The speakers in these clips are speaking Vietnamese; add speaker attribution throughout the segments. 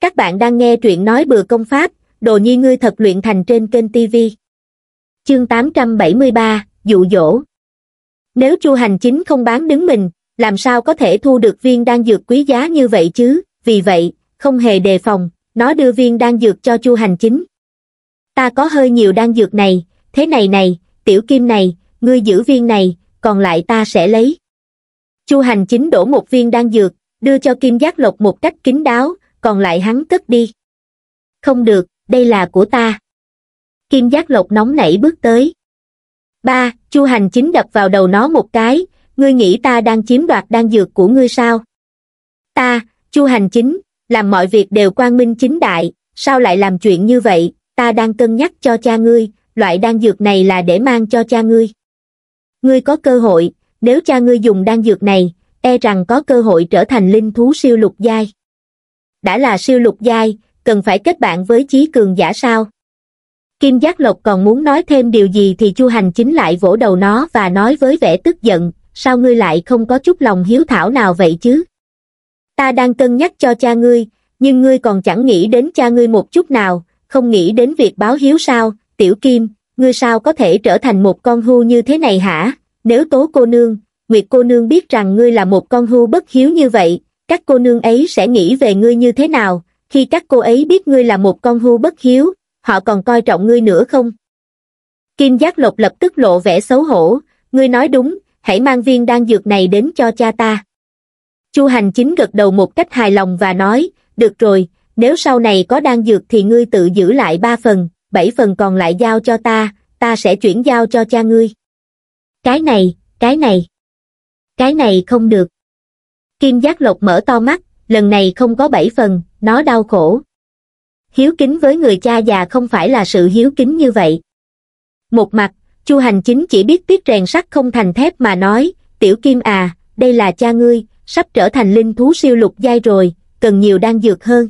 Speaker 1: Các bạn đang nghe truyện nói bừa công pháp, đồ nhi ngươi thật luyện thành trên kênh TV. Chương 873, dụ dỗ. Nếu Chu Hành Chính không bán đứng mình, làm sao có thể thu được viên đan dược quý giá như vậy chứ? Vì vậy, không hề đề phòng, nó đưa viên đan dược cho Chu Hành Chính. Ta có hơi nhiều đan dược này, thế này này, tiểu kim này, ngươi giữ viên này, còn lại ta sẽ lấy. Chu Hành Chính đổ một viên đan dược, đưa cho Kim Giác Lộc một cách kín đáo, còn lại hắn cất đi. Không được, đây là của ta. Kim giác lộc nóng nảy bước tới. Ba, chu hành chính đập vào đầu nó một cái, ngươi nghĩ ta đang chiếm đoạt đan dược của ngươi sao? Ta, chu hành chính, làm mọi việc đều quang minh chính đại, sao lại làm chuyện như vậy, ta đang cân nhắc cho cha ngươi, loại đan dược này là để mang cho cha ngươi. Ngươi có cơ hội, nếu cha ngươi dùng đan dược này, e rằng có cơ hội trở thành linh thú siêu lục giai đã là siêu lục giai, cần phải kết bạn với chí cường giả sao. Kim Giác Lộc còn muốn nói thêm điều gì thì Chu Hành chính lại vỗ đầu nó và nói với vẻ tức giận, sao ngươi lại không có chút lòng hiếu thảo nào vậy chứ? Ta đang cân nhắc cho cha ngươi, nhưng ngươi còn chẳng nghĩ đến cha ngươi một chút nào, không nghĩ đến việc báo hiếu sao, tiểu Kim, ngươi sao có thể trở thành một con hưu như thế này hả? Nếu tố cô nương, Nguyệt cô nương biết rằng ngươi là một con hưu bất hiếu như vậy, các cô nương ấy sẽ nghĩ về ngươi như thế nào khi các cô ấy biết ngươi là một con hưu bất hiếu họ còn coi trọng ngươi nữa không kim giác lộc lập tức lộ vẻ xấu hổ ngươi nói đúng hãy mang viên đan dược này đến cho cha ta chu hành chính gật đầu một cách hài lòng và nói được rồi nếu sau này có đan dược thì ngươi tự giữ lại ba phần bảy phần còn lại giao cho ta ta sẽ chuyển giao cho cha ngươi cái này cái này cái này không được Kim Giác Lộc mở to mắt, lần này không có bảy phần, nó đau khổ. Hiếu kính với người cha già không phải là sự hiếu kính như vậy. Một mặt, Chu Hành Chính chỉ biết tiếc rèn sắt không thành thép mà nói, Tiểu Kim à, đây là cha ngươi, sắp trở thành linh thú siêu lục giai rồi, cần nhiều đan dược hơn.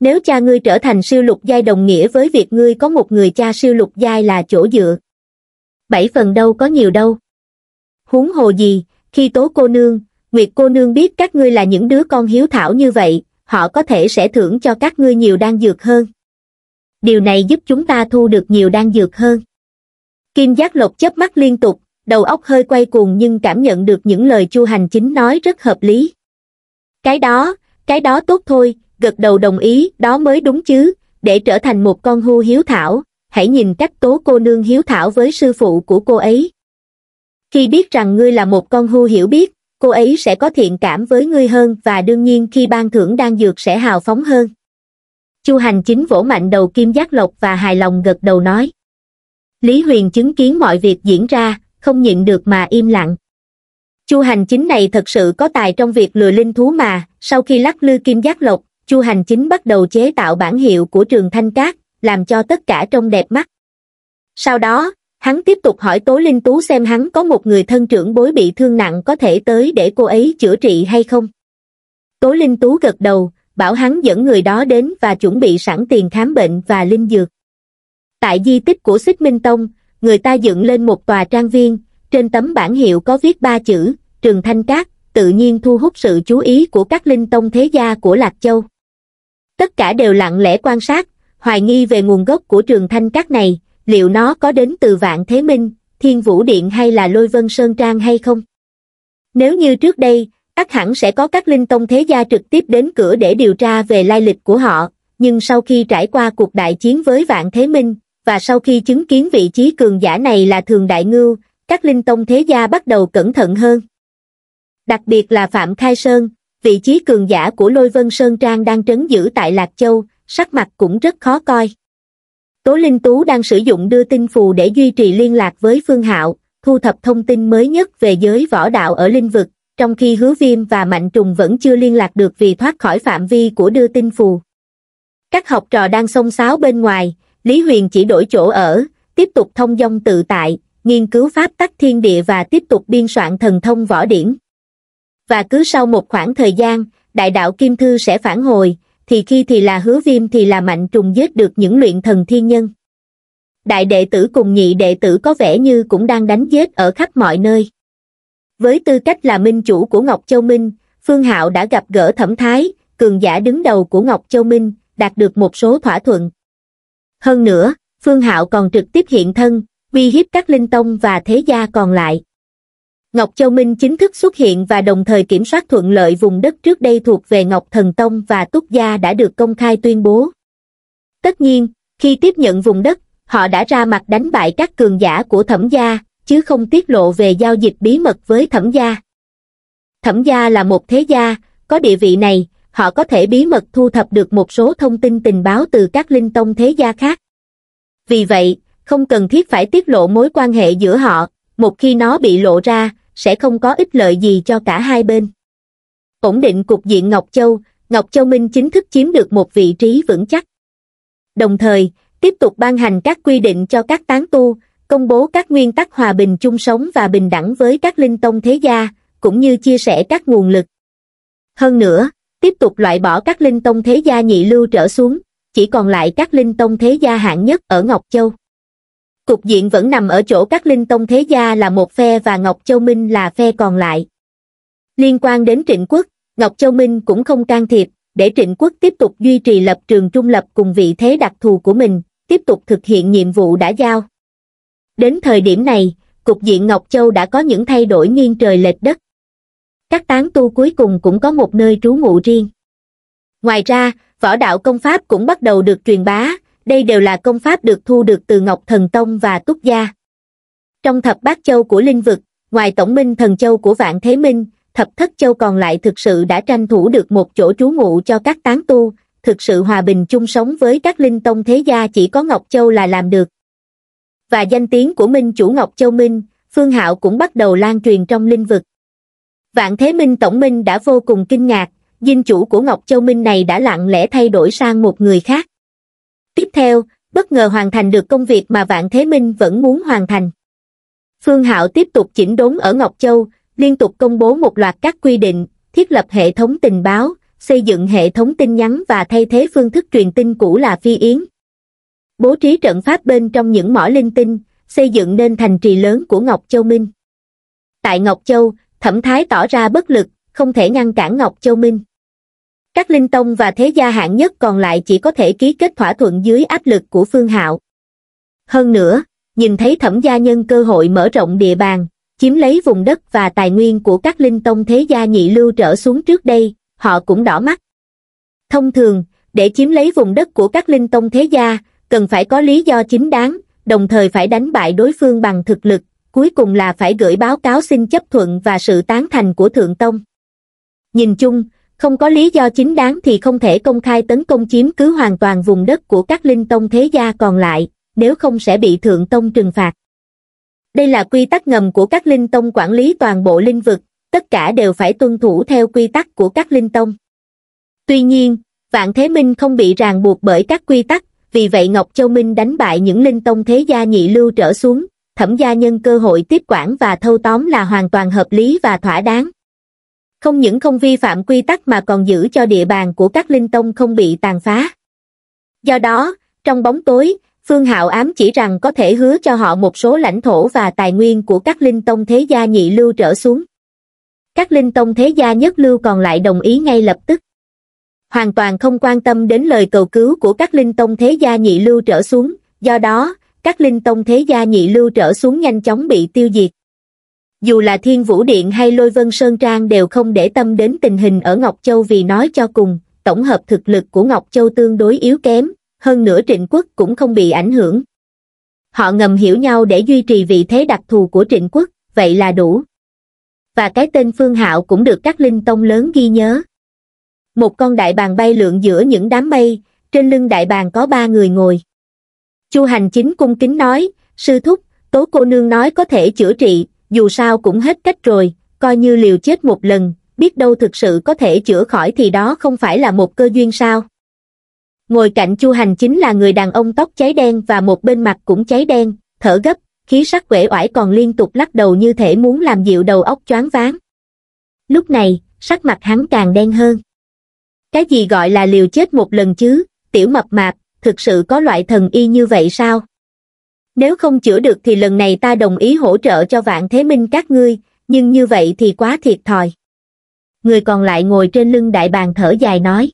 Speaker 1: Nếu cha ngươi trở thành siêu lục giai đồng nghĩa với việc ngươi có một người cha siêu lục giai là chỗ dựa. Bảy phần đâu có nhiều đâu. Huống hồ gì, khi tố cô nương, Nguyệt cô nương biết các ngươi là những đứa con hiếu thảo như vậy, họ có thể sẽ thưởng cho các ngươi nhiều đan dược hơn. Điều này giúp chúng ta thu được nhiều đan dược hơn. Kim Giác Lộc chớp mắt liên tục, đầu óc hơi quay cuồng nhưng cảm nhận được những lời Chu Hành Chính nói rất hợp lý. Cái đó, cái đó tốt thôi, gật đầu đồng ý, đó mới đúng chứ, để trở thành một con hưu hiếu thảo, hãy nhìn cách tố cô nương hiếu thảo với sư phụ của cô ấy. Khi biết rằng ngươi là một con hưu hiểu biết, cô ấy sẽ có thiện cảm với ngươi hơn và đương nhiên khi ban thưởng đang dược sẽ hào phóng hơn chu hành chính vỗ mạnh đầu kim giác lộc và hài lòng gật đầu nói lý huyền chứng kiến mọi việc diễn ra không nhịn được mà im lặng chu hành chính này thật sự có tài trong việc lừa linh thú mà sau khi lắc lư kim giác lộc chu hành chính bắt đầu chế tạo bản hiệu của trường thanh cát làm cho tất cả trông đẹp mắt sau đó hắn tiếp tục hỏi tố linh tú xem hắn có một người thân trưởng bối bị thương nặng có thể tới để cô ấy chữa trị hay không tố linh tú gật đầu bảo hắn dẫn người đó đến và chuẩn bị sẵn tiền khám bệnh và linh dược tại di tích của xích minh tông người ta dựng lên một tòa trang viên trên tấm bản hiệu có viết ba chữ trường thanh cát tự nhiên thu hút sự chú ý của các linh tông thế gia của lạc châu tất cả đều lặng lẽ quan sát hoài nghi về nguồn gốc của trường thanh cát này liệu nó có đến từ Vạn Thế Minh, Thiên Vũ Điện hay là Lôi Vân Sơn Trang hay không? Nếu như trước đây, ắt hẳn sẽ có các linh tông thế gia trực tiếp đến cửa để điều tra về lai lịch của họ, nhưng sau khi trải qua cuộc đại chiến với Vạn Thế Minh, và sau khi chứng kiến vị trí cường giả này là Thường Đại Ngưu, các linh tông thế gia bắt đầu cẩn thận hơn. Đặc biệt là Phạm Khai Sơn, vị trí cường giả của Lôi Vân Sơn Trang đang trấn giữ tại Lạc Châu, sắc mặt cũng rất khó coi. Tố Linh Tú đang sử dụng đưa tin phù để duy trì liên lạc với Phương Hạo, thu thập thông tin mới nhất về giới võ đạo ở linh vực, trong khi Hứa Viêm và Mạnh Trùng vẫn chưa liên lạc được vì thoát khỏi phạm vi của đưa tin phù. Các học trò đang xông xáo bên ngoài, Lý Huyền chỉ đổi chỗ ở, tiếp tục thông dong tự tại, nghiên cứu pháp tắc thiên địa và tiếp tục biên soạn thần thông võ điển. Và cứ sau một khoảng thời gian, đại đạo Kim Thư sẽ phản hồi, thì khi thì là hứa viêm thì là mạnh trùng giết được những luyện thần thiên nhân. Đại đệ tử cùng nhị đệ tử có vẻ như cũng đang đánh giết ở khắp mọi nơi. Với tư cách là minh chủ của Ngọc Châu Minh, Phương Hạo đã gặp gỡ thẩm thái, cường giả đứng đầu của Ngọc Châu Minh, đạt được một số thỏa thuận. Hơn nữa, Phương Hạo còn trực tiếp hiện thân, uy hiếp các linh tông và thế gia còn lại. Ngọc Châu Minh chính thức xuất hiện và đồng thời kiểm soát thuận lợi vùng đất trước đây thuộc về Ngọc Thần Tông và Túc Gia đã được công khai tuyên bố. Tất nhiên, khi tiếp nhận vùng đất, họ đã ra mặt đánh bại các cường giả của thẩm gia, chứ không tiết lộ về giao dịch bí mật với thẩm gia. Thẩm gia là một thế gia, có địa vị này, họ có thể bí mật thu thập được một số thông tin tình báo từ các linh tông thế gia khác. Vì vậy, không cần thiết phải tiết lộ mối quan hệ giữa họ, một khi nó bị lộ ra, sẽ không có ích lợi gì cho cả hai bên. Ổn định cục diện Ngọc Châu, Ngọc Châu Minh chính thức chiếm được một vị trí vững chắc. Đồng thời, tiếp tục ban hành các quy định cho các tán tu, công bố các nguyên tắc hòa bình chung sống và bình đẳng với các linh tông thế gia, cũng như chia sẻ các nguồn lực. Hơn nữa, tiếp tục loại bỏ các linh tông thế gia nhị lưu trở xuống, chỉ còn lại các linh tông thế gia hạng nhất ở Ngọc Châu. Cục diện vẫn nằm ở chỗ các linh tông thế gia là một phe và Ngọc Châu Minh là phe còn lại. Liên quan đến trịnh quốc, Ngọc Châu Minh cũng không can thiệp, để trịnh quốc tiếp tục duy trì lập trường trung lập cùng vị thế đặc thù của mình, tiếp tục thực hiện nhiệm vụ đã giao. Đến thời điểm này, cục diện Ngọc Châu đã có những thay đổi nghiêng trời lệch đất. Các tán tu cuối cùng cũng có một nơi trú ngụ riêng. Ngoài ra, võ đạo công pháp cũng bắt đầu được truyền bá, đây đều là công pháp được thu được từ Ngọc Thần Tông và Túc Gia. Trong thập bát châu của linh vực, ngoài tổng minh thần châu của Vạn Thế Minh, thập thất châu còn lại thực sự đã tranh thủ được một chỗ trú ngụ cho các tán tu, thực sự hòa bình chung sống với các linh tông thế gia chỉ có Ngọc Châu là làm được. Và danh tiếng của Minh chủ Ngọc Châu Minh, Phương Hạo cũng bắt đầu lan truyền trong linh vực. Vạn Thế Minh Tổng Minh đã vô cùng kinh ngạc, dinh chủ của Ngọc Châu Minh này đã lặng lẽ thay đổi sang một người khác. Tiếp theo, bất ngờ hoàn thành được công việc mà Vạn Thế Minh vẫn muốn hoàn thành. Phương Hạo tiếp tục chỉnh đốn ở Ngọc Châu, liên tục công bố một loạt các quy định, thiết lập hệ thống tình báo, xây dựng hệ thống tin nhắn và thay thế phương thức truyền tin cũ là phi yến. Bố trí trận pháp bên trong những mỏ linh tinh, xây dựng nên thành trì lớn của Ngọc Châu Minh. Tại Ngọc Châu, Thẩm Thái tỏ ra bất lực, không thể ngăn cản Ngọc Châu Minh các linh tông và thế gia hạng nhất còn lại chỉ có thể ký kết thỏa thuận dưới áp lực của phương hạo hơn nữa nhìn thấy thẩm gia nhân cơ hội mở rộng địa bàn chiếm lấy vùng đất và tài nguyên của các linh tông thế gia nhị lưu trở xuống trước đây họ cũng đỏ mắt thông thường để chiếm lấy vùng đất của các linh tông thế gia cần phải có lý do chính đáng đồng thời phải đánh bại đối phương bằng thực lực cuối cùng là phải gửi báo cáo xin chấp thuận và sự tán thành của thượng tông nhìn chung không có lý do chính đáng thì không thể công khai tấn công chiếm cứ hoàn toàn vùng đất của các linh tông thế gia còn lại, nếu không sẽ bị thượng tông trừng phạt. Đây là quy tắc ngầm của các linh tông quản lý toàn bộ linh vực, tất cả đều phải tuân thủ theo quy tắc của các linh tông. Tuy nhiên, Vạn Thế Minh không bị ràng buộc bởi các quy tắc, vì vậy Ngọc Châu Minh đánh bại những linh tông thế gia nhị lưu trở xuống, thẩm gia nhân cơ hội tiếp quản và thâu tóm là hoàn toàn hợp lý và thỏa đáng không những không vi phạm quy tắc mà còn giữ cho địa bàn của các linh tông không bị tàn phá. Do đó, trong bóng tối, Phương Hạo ám chỉ rằng có thể hứa cho họ một số lãnh thổ và tài nguyên của các linh tông thế gia nhị lưu trở xuống. Các linh tông thế gia nhất lưu còn lại đồng ý ngay lập tức. Hoàn toàn không quan tâm đến lời cầu cứu của các linh tông thế gia nhị lưu trở xuống, do đó, các linh tông thế gia nhị lưu trở xuống nhanh chóng bị tiêu diệt dù là Thiên Vũ Điện hay Lôi Vân Sơn Trang đều không để tâm đến tình hình ở Ngọc Châu vì nói cho cùng, tổng hợp thực lực của Ngọc Châu tương đối yếu kém, hơn nữa Trịnh Quốc cũng không bị ảnh hưởng. Họ ngầm hiểu nhau để duy trì vị thế đặc thù của Trịnh Quốc, vậy là đủ. Và cái tên Phương Hạo cũng được các linh tông lớn ghi nhớ. Một con đại bàng bay lượn giữa những đám mây, trên lưng đại bàng có ba người ngồi. Chu Hành Chính cung kính nói, sư thúc, tố cô nương nói có thể chữa trị, dù sao cũng hết cách rồi coi như liều chết một lần biết đâu thực sự có thể chữa khỏi thì đó không phải là một cơ duyên sao ngồi cạnh chu hành chính là người đàn ông tóc cháy đen và một bên mặt cũng cháy đen thở gấp khí sắc uể oải còn liên tục lắc đầu như thể muốn làm dịu đầu óc choáng váng lúc này sắc mặt hắn càng đen hơn cái gì gọi là liều chết một lần chứ tiểu mập mạp thực sự có loại thần y như vậy sao nếu không chữa được thì lần này ta đồng ý hỗ trợ cho vạn thế minh các ngươi nhưng như vậy thì quá thiệt thòi người còn lại ngồi trên lưng đại bàn thở dài nói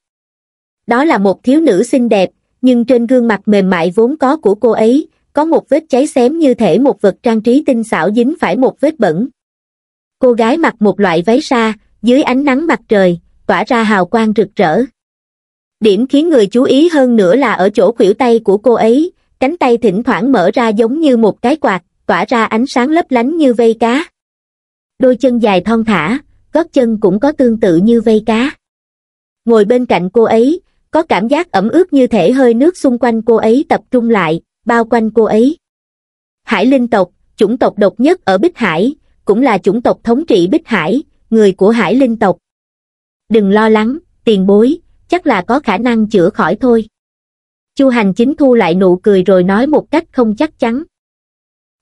Speaker 1: đó là một thiếu nữ xinh đẹp nhưng trên gương mặt mềm mại vốn có của cô ấy có một vết cháy xém như thể một vật trang trí tinh xảo dính phải một vết bẩn cô gái mặc một loại váy sa dưới ánh nắng mặt trời tỏa ra hào quang rực rỡ điểm khiến người chú ý hơn nữa là ở chỗ khuỷu tay của cô ấy cánh tay thỉnh thoảng mở ra giống như một cái quạt, tỏa ra ánh sáng lấp lánh như vây cá. Đôi chân dài thon thả, gót chân cũng có tương tự như vây cá. Ngồi bên cạnh cô ấy, có cảm giác ẩm ướt như thể hơi nước xung quanh cô ấy tập trung lại, bao quanh cô ấy. Hải linh tộc, chủng tộc độc nhất ở Bích Hải, cũng là chủng tộc thống trị Bích Hải, người của Hải linh tộc. Đừng lo lắng, tiền bối, chắc là có khả năng chữa khỏi thôi chu hành chính thu lại nụ cười rồi nói một cách không chắc chắn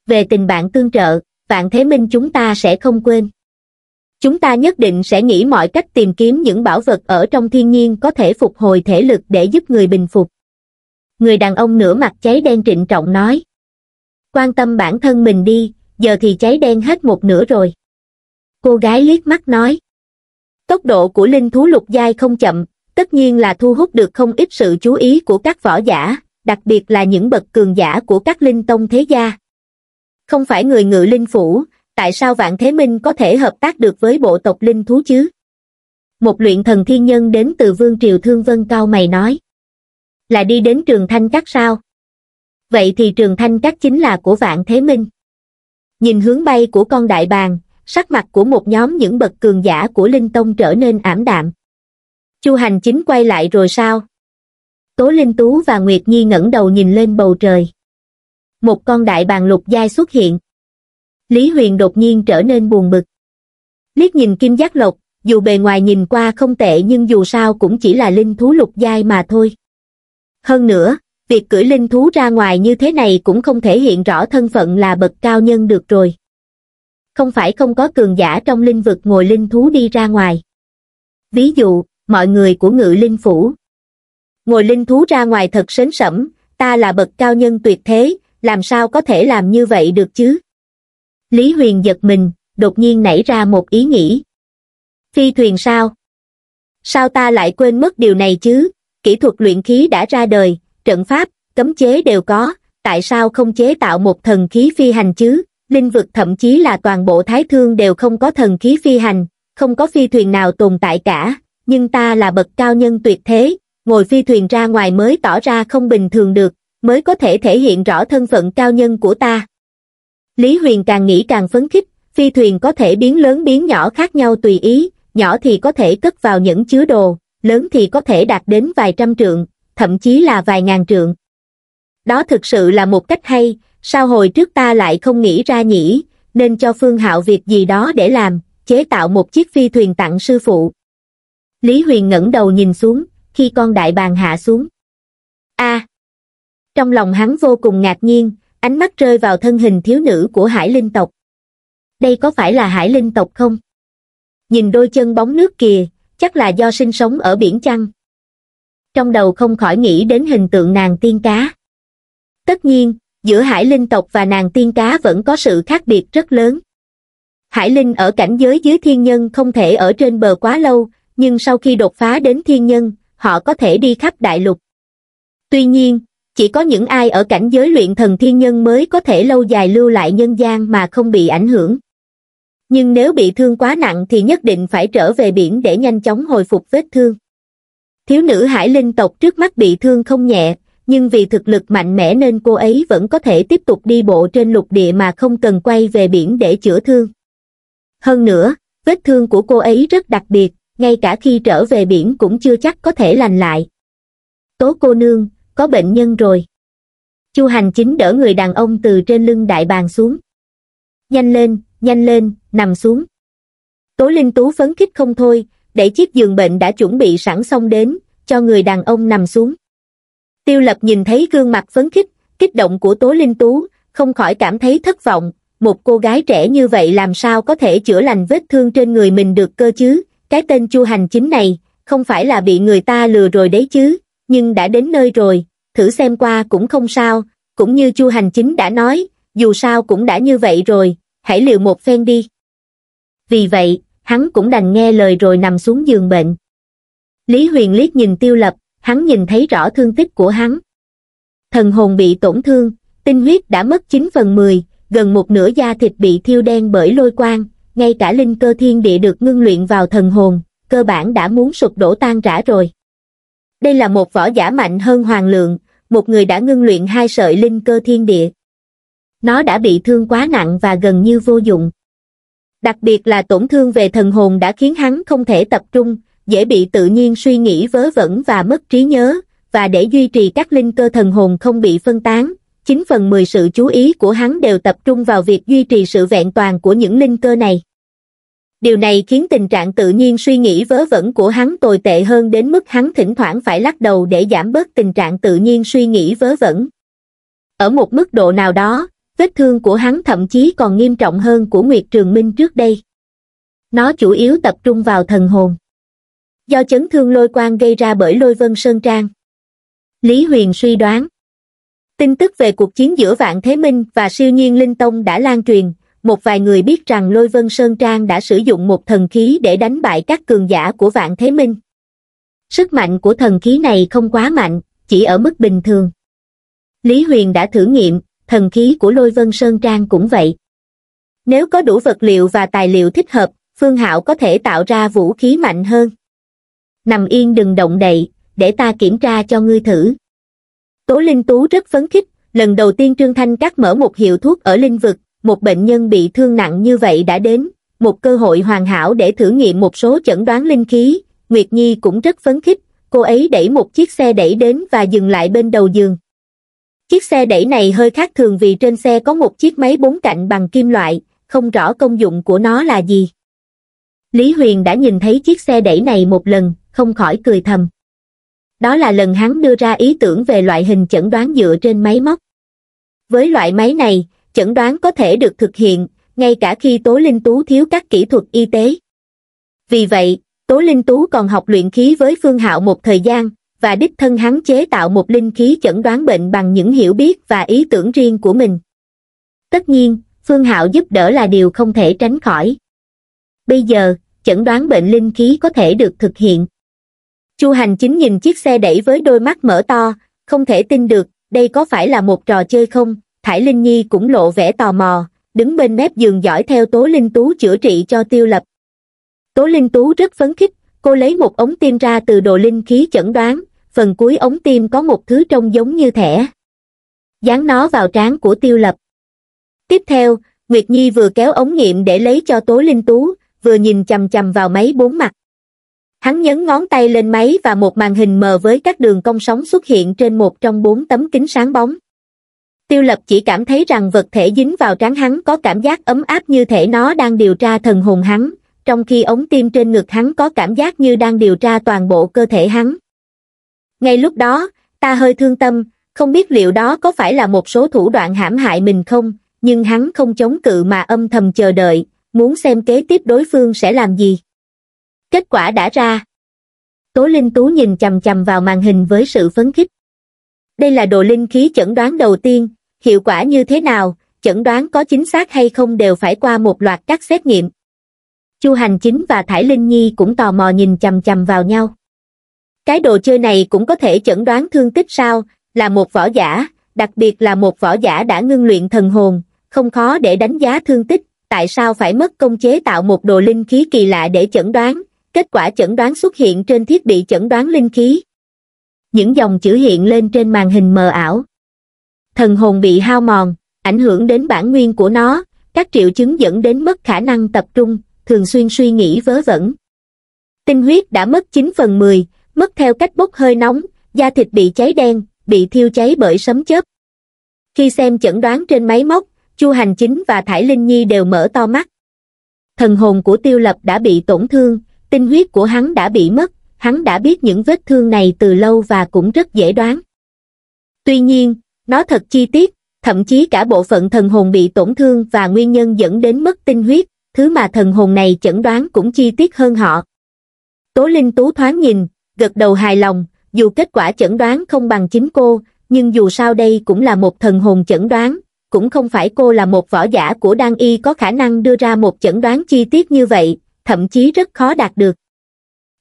Speaker 1: về tình bạn tương trợ vạn thế minh chúng ta sẽ không quên chúng ta nhất định sẽ nghĩ mọi cách tìm kiếm những bảo vật ở trong thiên nhiên có thể phục hồi thể lực để giúp người bình phục người đàn ông nửa mặt cháy đen trịnh trọng nói quan tâm bản thân mình đi giờ thì cháy đen hết một nửa rồi cô gái liếc mắt nói tốc độ của linh thú lục giai không chậm tất nhiên là thu hút được không ít sự chú ý của các võ giả, đặc biệt là những bậc cường giả của các linh tông thế gia. Không phải người ngự linh phủ, tại sao Vạn Thế Minh có thể hợp tác được với bộ tộc linh thú chứ? Một luyện thần thiên nhân đến từ Vương Triều Thương Vân Cao Mày nói. Là đi đến Trường Thanh Các sao? Vậy thì Trường Thanh Các chính là của Vạn Thế Minh. Nhìn hướng bay của con đại bàng, sắc mặt của một nhóm những bậc cường giả của Linh Tông trở nên ảm đạm chu hành chính quay lại rồi sao tố linh tú và nguyệt nhi ngẩng đầu nhìn lên bầu trời một con đại bàng lục giai xuất hiện lý huyền đột nhiên trở nên buồn bực liếc nhìn kim giác lộc dù bề ngoài nhìn qua không tệ nhưng dù sao cũng chỉ là linh thú lục giai mà thôi hơn nữa việc cưỡi linh thú ra ngoài như thế này cũng không thể hiện rõ thân phận là bậc cao nhân được rồi không phải không có cường giả trong linh vực ngồi linh thú đi ra ngoài. Ví dụ, mọi người của ngự linh phủ. Ngồi linh thú ra ngoài thật sến sẩm, ta là bậc cao nhân tuyệt thế, làm sao có thể làm như vậy được chứ? Lý Huyền giật mình, đột nhiên nảy ra một ý nghĩ. Phi thuyền sao? Sao ta lại quên mất điều này chứ? Kỹ thuật luyện khí đã ra đời, trận pháp, cấm chế đều có, tại sao không chế tạo một thần khí phi hành chứ? Linh vực thậm chí là toàn bộ thái thương đều không có thần khí phi hành, không có phi thuyền nào tồn tại cả, nhưng ta là bậc cao nhân tuyệt thế, ngồi phi thuyền ra ngoài mới tỏ ra không bình thường được, mới có thể thể hiện rõ thân phận cao nhân của ta. Lý Huyền càng nghĩ càng phấn khích, phi thuyền có thể biến lớn biến nhỏ khác nhau tùy ý, nhỏ thì có thể cất vào những chứa đồ, lớn thì có thể đạt đến vài trăm trượng, thậm chí là vài ngàn trượng. Đó thực sự là một cách hay, sao hồi trước ta lại không nghĩ ra nhỉ, nên cho Phương Hạo việc gì đó để làm, chế tạo một chiếc phi thuyền tặng sư phụ. Lý Huyền ngẩng đầu nhìn xuống, khi con đại bàng hạ xuống. a Trong lòng hắn vô cùng ngạc nhiên, ánh mắt rơi vào thân hình thiếu nữ của hải linh tộc. Đây có phải là hải linh tộc không? Nhìn đôi chân bóng nước kìa, chắc là do sinh sống ở biển chăng? Trong đầu không khỏi nghĩ đến hình tượng nàng tiên cá. Tất nhiên, giữa hải linh tộc và nàng tiên cá vẫn có sự khác biệt rất lớn. Hải linh ở cảnh giới dưới thiên nhân không thể ở trên bờ quá lâu, nhưng sau khi đột phá đến thiên nhân, họ có thể đi khắp đại lục. Tuy nhiên, chỉ có những ai ở cảnh giới luyện thần thiên nhân mới có thể lâu dài lưu lại nhân gian mà không bị ảnh hưởng. Nhưng nếu bị thương quá nặng thì nhất định phải trở về biển để nhanh chóng hồi phục vết thương. Thiếu nữ hải linh tộc trước mắt bị thương không nhẹ, nhưng vì thực lực mạnh mẽ nên cô ấy vẫn có thể tiếp tục đi bộ trên lục địa mà không cần quay về biển để chữa thương. Hơn nữa, vết thương của cô ấy rất đặc biệt, ngay cả khi trở về biển cũng chưa chắc có thể lành lại. Tố cô nương, có bệnh nhân rồi. Chu hành chính đỡ người đàn ông từ trên lưng đại bàn xuống. Nhanh lên, nhanh lên, nằm xuống. Tố Linh Tú phấn khích không thôi, để chiếc giường bệnh đã chuẩn bị sẵn xong đến, cho người đàn ông nằm xuống. Tiêu Lập nhìn thấy gương mặt phấn khích, kích động của Tố Linh Tú, không khỏi cảm thấy thất vọng, một cô gái trẻ như vậy làm sao có thể chữa lành vết thương trên người mình được cơ chứ, cái tên chu hành chính này không phải là bị người ta lừa rồi đấy chứ nhưng đã đến nơi rồi thử xem qua cũng không sao cũng như chu hành chính đã nói dù sao cũng đã như vậy rồi hãy liều một phen đi vì vậy hắn cũng đành nghe lời rồi nằm xuống giường bệnh lý huyền liếc nhìn tiêu lập hắn nhìn thấy rõ thương tích của hắn thần hồn bị tổn thương tinh huyết đã mất chín phần mười gần một nửa da thịt bị thiêu đen bởi lôi quang ngay cả linh cơ thiên địa được ngưng luyện vào thần hồn, cơ bản đã muốn sụp đổ tan rã rồi. Đây là một võ giả mạnh hơn hoàng lượng, một người đã ngưng luyện hai sợi linh cơ thiên địa. Nó đã bị thương quá nặng và gần như vô dụng. Đặc biệt là tổn thương về thần hồn đã khiến hắn không thể tập trung, dễ bị tự nhiên suy nghĩ vớ vẩn và mất trí nhớ, và để duy trì các linh cơ thần hồn không bị phân tán, 9 phần 10 sự chú ý của hắn đều tập trung vào việc duy trì sự vẹn toàn của những linh cơ này điều này khiến tình trạng tự nhiên suy nghĩ vớ vẩn của hắn tồi tệ hơn đến mức hắn thỉnh thoảng phải lắc đầu để giảm bớt tình trạng tự nhiên suy nghĩ vớ vẩn. Ở một mức độ nào đó, vết thương của hắn thậm chí còn nghiêm trọng hơn của Nguyệt Trường Minh trước đây. Nó chủ yếu tập trung vào thần hồn. Do chấn thương lôi quang gây ra bởi lôi vân sơn trang. Lý Huyền suy đoán. Tin tức về cuộc chiến giữa Vạn Thế Minh và siêu nhiên Linh Tông đã lan truyền, một vài người biết rằng Lôi Vân Sơn Trang đã sử dụng một thần khí để đánh bại các cường giả của Vạn Thế Minh. Sức mạnh của thần khí này không quá mạnh, chỉ ở mức bình thường. Lý Huyền đã thử nghiệm, thần khí của Lôi Vân Sơn Trang cũng vậy. Nếu có đủ vật liệu và tài liệu thích hợp, Phương Hạo có thể tạo ra vũ khí mạnh hơn. Nằm yên đừng động đậy, để ta kiểm tra cho ngươi thử. Tố Linh Tú rất phấn khích, lần đầu tiên Trương Thanh Cát mở một hiệu thuốc ở linh vực, một bệnh nhân bị thương nặng như vậy đã đến, một cơ hội hoàn hảo để thử nghiệm một số chẩn đoán linh khí, Nguyệt Nhi cũng rất phấn khích, cô ấy đẩy một chiếc xe đẩy đến và dừng lại bên đầu giường. Chiếc xe đẩy này hơi khác thường vì trên xe có một chiếc máy bốn cạnh bằng kim loại, không rõ công dụng của nó là gì. Lý Huyền đã nhìn thấy chiếc xe đẩy này một lần, không khỏi cười thầm. Đó là lần hắn đưa ra ý tưởng về loại hình chẩn đoán dựa trên máy móc. Với loại máy này, chẩn đoán có thể được thực hiện ngay cả khi tố linh tú thiếu các kỹ thuật y tế vì vậy tố linh tú còn học luyện khí với phương hạo một thời gian và đích thân hắn chế tạo một linh khí chẩn đoán bệnh bằng những hiểu biết và ý tưởng riêng của mình tất nhiên phương hạo giúp đỡ là điều không thể tránh khỏi bây giờ chẩn đoán bệnh linh khí có thể được thực hiện chu hành chính nhìn chiếc xe đẩy với đôi mắt mở to không thể tin được đây có phải là một trò chơi không Thải Linh Nhi cũng lộ vẻ tò mò, đứng bên mép giường dõi theo Tố Linh Tú chữa trị cho tiêu lập. Tố Linh Tú rất phấn khích, cô lấy một ống tim ra từ đồ linh khí chẩn đoán, phần cuối ống tim có một thứ trông giống như thẻ. Dán nó vào trán của tiêu lập. Tiếp theo, Nguyệt Nhi vừa kéo ống nghiệm để lấy cho Tố Linh Tú, vừa nhìn chầm chầm vào máy bốn mặt. Hắn nhấn ngón tay lên máy và một màn hình mờ với các đường cong sóng xuất hiện trên một trong bốn tấm kính sáng bóng tiêu lập chỉ cảm thấy rằng vật thể dính vào trán hắn có cảm giác ấm áp như thể nó đang điều tra thần hồn hắn, trong khi ống tim trên ngực hắn có cảm giác như đang điều tra toàn bộ cơ thể hắn. Ngay lúc đó, ta hơi thương tâm, không biết liệu đó có phải là một số thủ đoạn hãm hại mình không, nhưng hắn không chống cự mà âm thầm chờ đợi, muốn xem kế tiếp đối phương sẽ làm gì. Kết quả đã ra. Tố Linh Tú nhìn chầm chầm vào màn hình với sự phấn khích. Đây là đồ linh khí chẩn đoán đầu tiên, hiệu quả như thế nào, chẩn đoán có chính xác hay không đều phải qua một loạt các xét nghiệm. Chu Hành Chính và Thải Linh Nhi cũng tò mò nhìn chầm chầm vào nhau. Cái đồ chơi này cũng có thể chẩn đoán thương tích sao, là một võ giả, đặc biệt là một võ giả đã ngưng luyện thần hồn, không khó để đánh giá thương tích, tại sao phải mất công chế tạo một đồ linh khí kỳ lạ để chẩn đoán, kết quả chẩn đoán xuất hiện trên thiết bị chẩn đoán linh khí. Những dòng chữ hiện lên trên màn hình mờ ảo, thần hồn bị hao mòn, ảnh hưởng đến bản nguyên của nó, các triệu chứng dẫn đến mất khả năng tập trung, thường xuyên suy nghĩ vớ vẩn. Tinh huyết đã mất 9 phần 10, mất theo cách bốc hơi nóng, da thịt bị cháy đen, bị thiêu cháy bởi sấm chớp. Khi xem chẩn đoán trên máy móc, Chu Hành Chính và Thải Linh Nhi đều mở to mắt. Thần hồn của Tiêu Lập đã bị tổn thương, tinh huyết của hắn đã bị mất, hắn đã biết những vết thương này từ lâu và cũng rất dễ đoán. Tuy nhiên, nó thật chi tiết, thậm chí cả bộ phận thần hồn bị tổn thương và nguyên nhân dẫn đến mất tinh huyết, thứ mà thần hồn này chẩn đoán cũng chi tiết hơn họ. Tố Linh Tú thoáng nhìn, gật đầu hài lòng, dù kết quả chẩn đoán không bằng chính cô, nhưng dù sao đây cũng là một thần hồn chẩn đoán, cũng không phải cô là một võ giả của Đan Y có khả năng đưa ra một chẩn đoán chi tiết như vậy, thậm chí rất khó đạt được.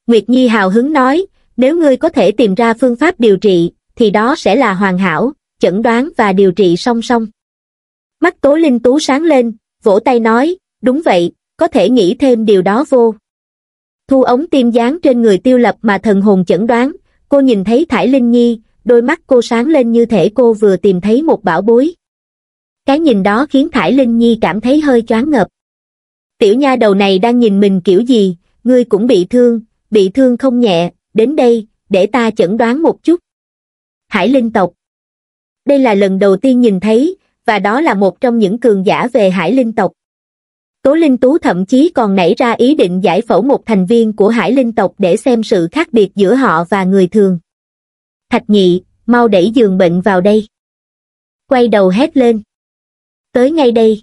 Speaker 1: Nguyệt Nhi hào hứng nói, nếu ngươi có thể tìm ra phương pháp điều trị, thì đó sẽ là hoàn hảo, chẩn đoán và điều trị song song. Mắt Tố Linh Tú sáng lên, vỗ tay nói, đúng vậy, có thể nghĩ thêm điều đó vô. Thu ống tiêm dán trên người tiêu lập mà thần hồn chẩn đoán, cô nhìn thấy Thải Linh Nhi, đôi mắt cô sáng lên như thể cô vừa tìm thấy một bảo bối. Cái nhìn đó khiến Thải Linh Nhi cảm thấy hơi choáng ngợp. Tiểu nha đầu này đang nhìn mình kiểu gì, ngươi cũng bị thương, bị thương không nhẹ, đến đây, để ta chẩn đoán một chút. Hải Linh tộc đây là lần đầu tiên nhìn thấy, và đó là một trong những cường giả về hải linh tộc. Tố Linh Tú thậm chí còn nảy ra ý định giải phẫu một thành viên của hải linh tộc để xem sự khác biệt giữa họ và người thường. Thạch nhị, mau đẩy giường bệnh vào đây. Quay đầu hét lên. Tới ngay đây.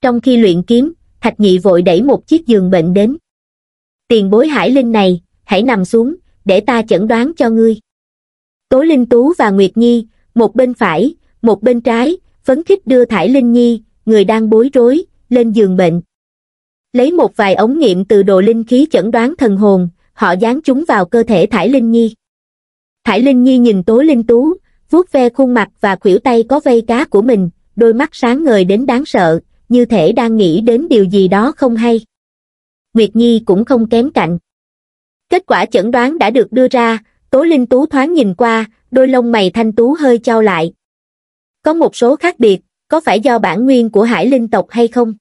Speaker 1: Trong khi luyện kiếm, Thạch nhị vội đẩy một chiếc giường bệnh đến. Tiền bối hải linh này, hãy nằm xuống, để ta chẩn đoán cho ngươi. Tố Linh Tú và Nguyệt Nhi, một bên phải, một bên trái, phấn khích đưa Thải Linh Nhi, người đang bối rối, lên giường bệnh. Lấy một vài ống nghiệm từ đồ linh khí chẩn đoán thần hồn, họ dán chúng vào cơ thể Thải Linh Nhi. Thải Linh Nhi nhìn Tố Linh Tú, vuốt ve khuôn mặt và khuỷu tay có vây cá của mình, đôi mắt sáng ngời đến đáng sợ, như thể đang nghĩ đến điều gì đó không hay. Nguyệt Nhi cũng không kém cạnh. Kết quả chẩn đoán đã được đưa ra, Tố Linh Tú thoáng nhìn qua, đôi lông mày thanh tú hơi trao lại. Có một số khác biệt, có phải do bản nguyên của hải linh tộc hay không?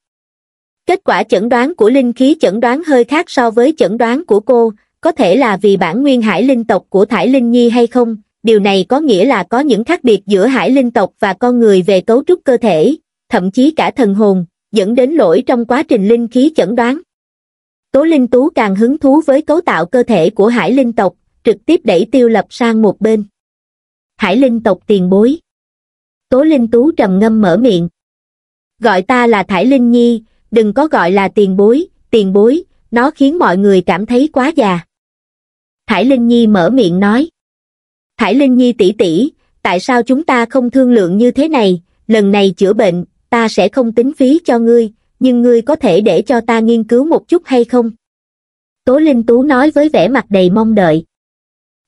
Speaker 1: Kết quả chẩn đoán của linh khí chẩn đoán hơi khác so với chẩn đoán của cô, có thể là vì bản nguyên hải linh tộc của Thải Linh Nhi hay không, điều này có nghĩa là có những khác biệt giữa hải linh tộc và con người về cấu trúc cơ thể, thậm chí cả thần hồn, dẫn đến lỗi trong quá trình linh khí chẩn đoán. Tố Linh Tú càng hứng thú với cấu tạo cơ thể của hải linh tộc, trực tiếp đẩy tiêu lập sang một bên hải linh tộc tiền bối. Tố Linh Tú trầm ngâm mở miệng. Gọi ta là Thải Linh Nhi, đừng có gọi là tiền bối, tiền bối, nó khiến mọi người cảm thấy quá già. Thải Linh Nhi mở miệng nói. Thải Linh Nhi tỷ tỷ, tại sao chúng ta không thương lượng như thế này, lần này chữa bệnh, ta sẽ không tính phí cho ngươi, nhưng ngươi có thể để cho ta nghiên cứu một chút hay không? Tố Linh Tú nói với vẻ mặt đầy mong đợi.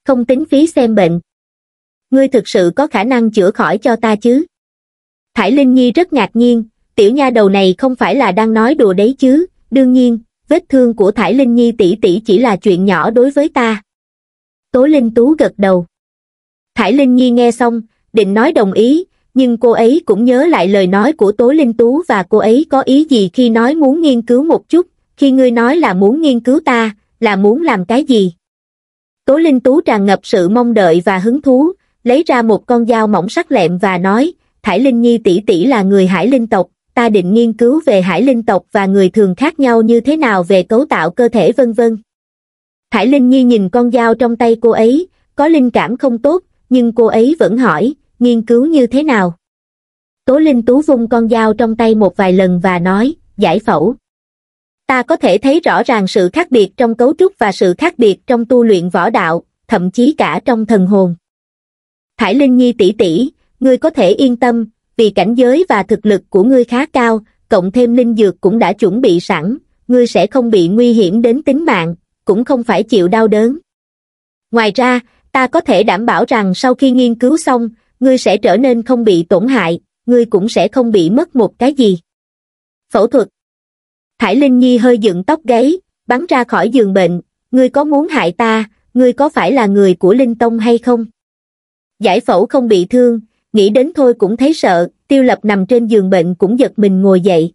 Speaker 1: Không tính phí xem bệnh ngươi thực sự có khả năng chữa khỏi cho ta chứ? Thải Linh Nhi rất ngạc nhiên, tiểu nha đầu này không phải là đang nói đùa đấy chứ, đương nhiên, vết thương của Thải Linh Nhi tỷ tỷ chỉ là chuyện nhỏ đối với ta. Tố Linh Tú gật đầu. Thải Linh Nhi nghe xong, định nói đồng ý, nhưng cô ấy cũng nhớ lại lời nói của Tố Linh Tú và cô ấy có ý gì khi nói muốn nghiên cứu một chút, khi ngươi nói là muốn nghiên cứu ta, là muốn làm cái gì. Tố Linh Tú tràn ngập sự mong đợi và hứng thú, lấy ra một con dao mỏng sắc lẹm và nói, Thải Linh Nhi tỷ tỷ là người Hải Linh tộc, ta định nghiên cứu về Hải Linh tộc và người thường khác nhau như thế nào về cấu tạo cơ thể vân vân. Thải Linh Nhi nhìn con dao trong tay cô ấy, có linh cảm không tốt, nhưng cô ấy vẫn hỏi, nghiên cứu như thế nào? Tố Linh Tú vung con dao trong tay một vài lần và nói, giải phẫu. Ta có thể thấy rõ ràng sự khác biệt trong cấu trúc và sự khác biệt trong tu luyện võ đạo, thậm chí cả trong thần hồn. Thải linh nhi tỷ tỷ ngươi có thể yên tâm vì cảnh giới và thực lực của ngươi khá cao cộng thêm linh dược cũng đã chuẩn bị sẵn ngươi sẽ không bị nguy hiểm đến tính mạng cũng không phải chịu đau đớn ngoài ra ta có thể đảm bảo rằng sau khi nghiên cứu xong ngươi sẽ trở nên không bị tổn hại ngươi cũng sẽ không bị mất một cái gì phẫu thuật Thải linh nhi hơi dựng tóc gáy bắn ra khỏi giường bệnh ngươi có muốn hại ta ngươi có phải là người của linh tông hay không giải phẫu không bị thương, nghĩ đến thôi cũng thấy sợ, tiêu lập nằm trên giường bệnh cũng giật mình ngồi dậy.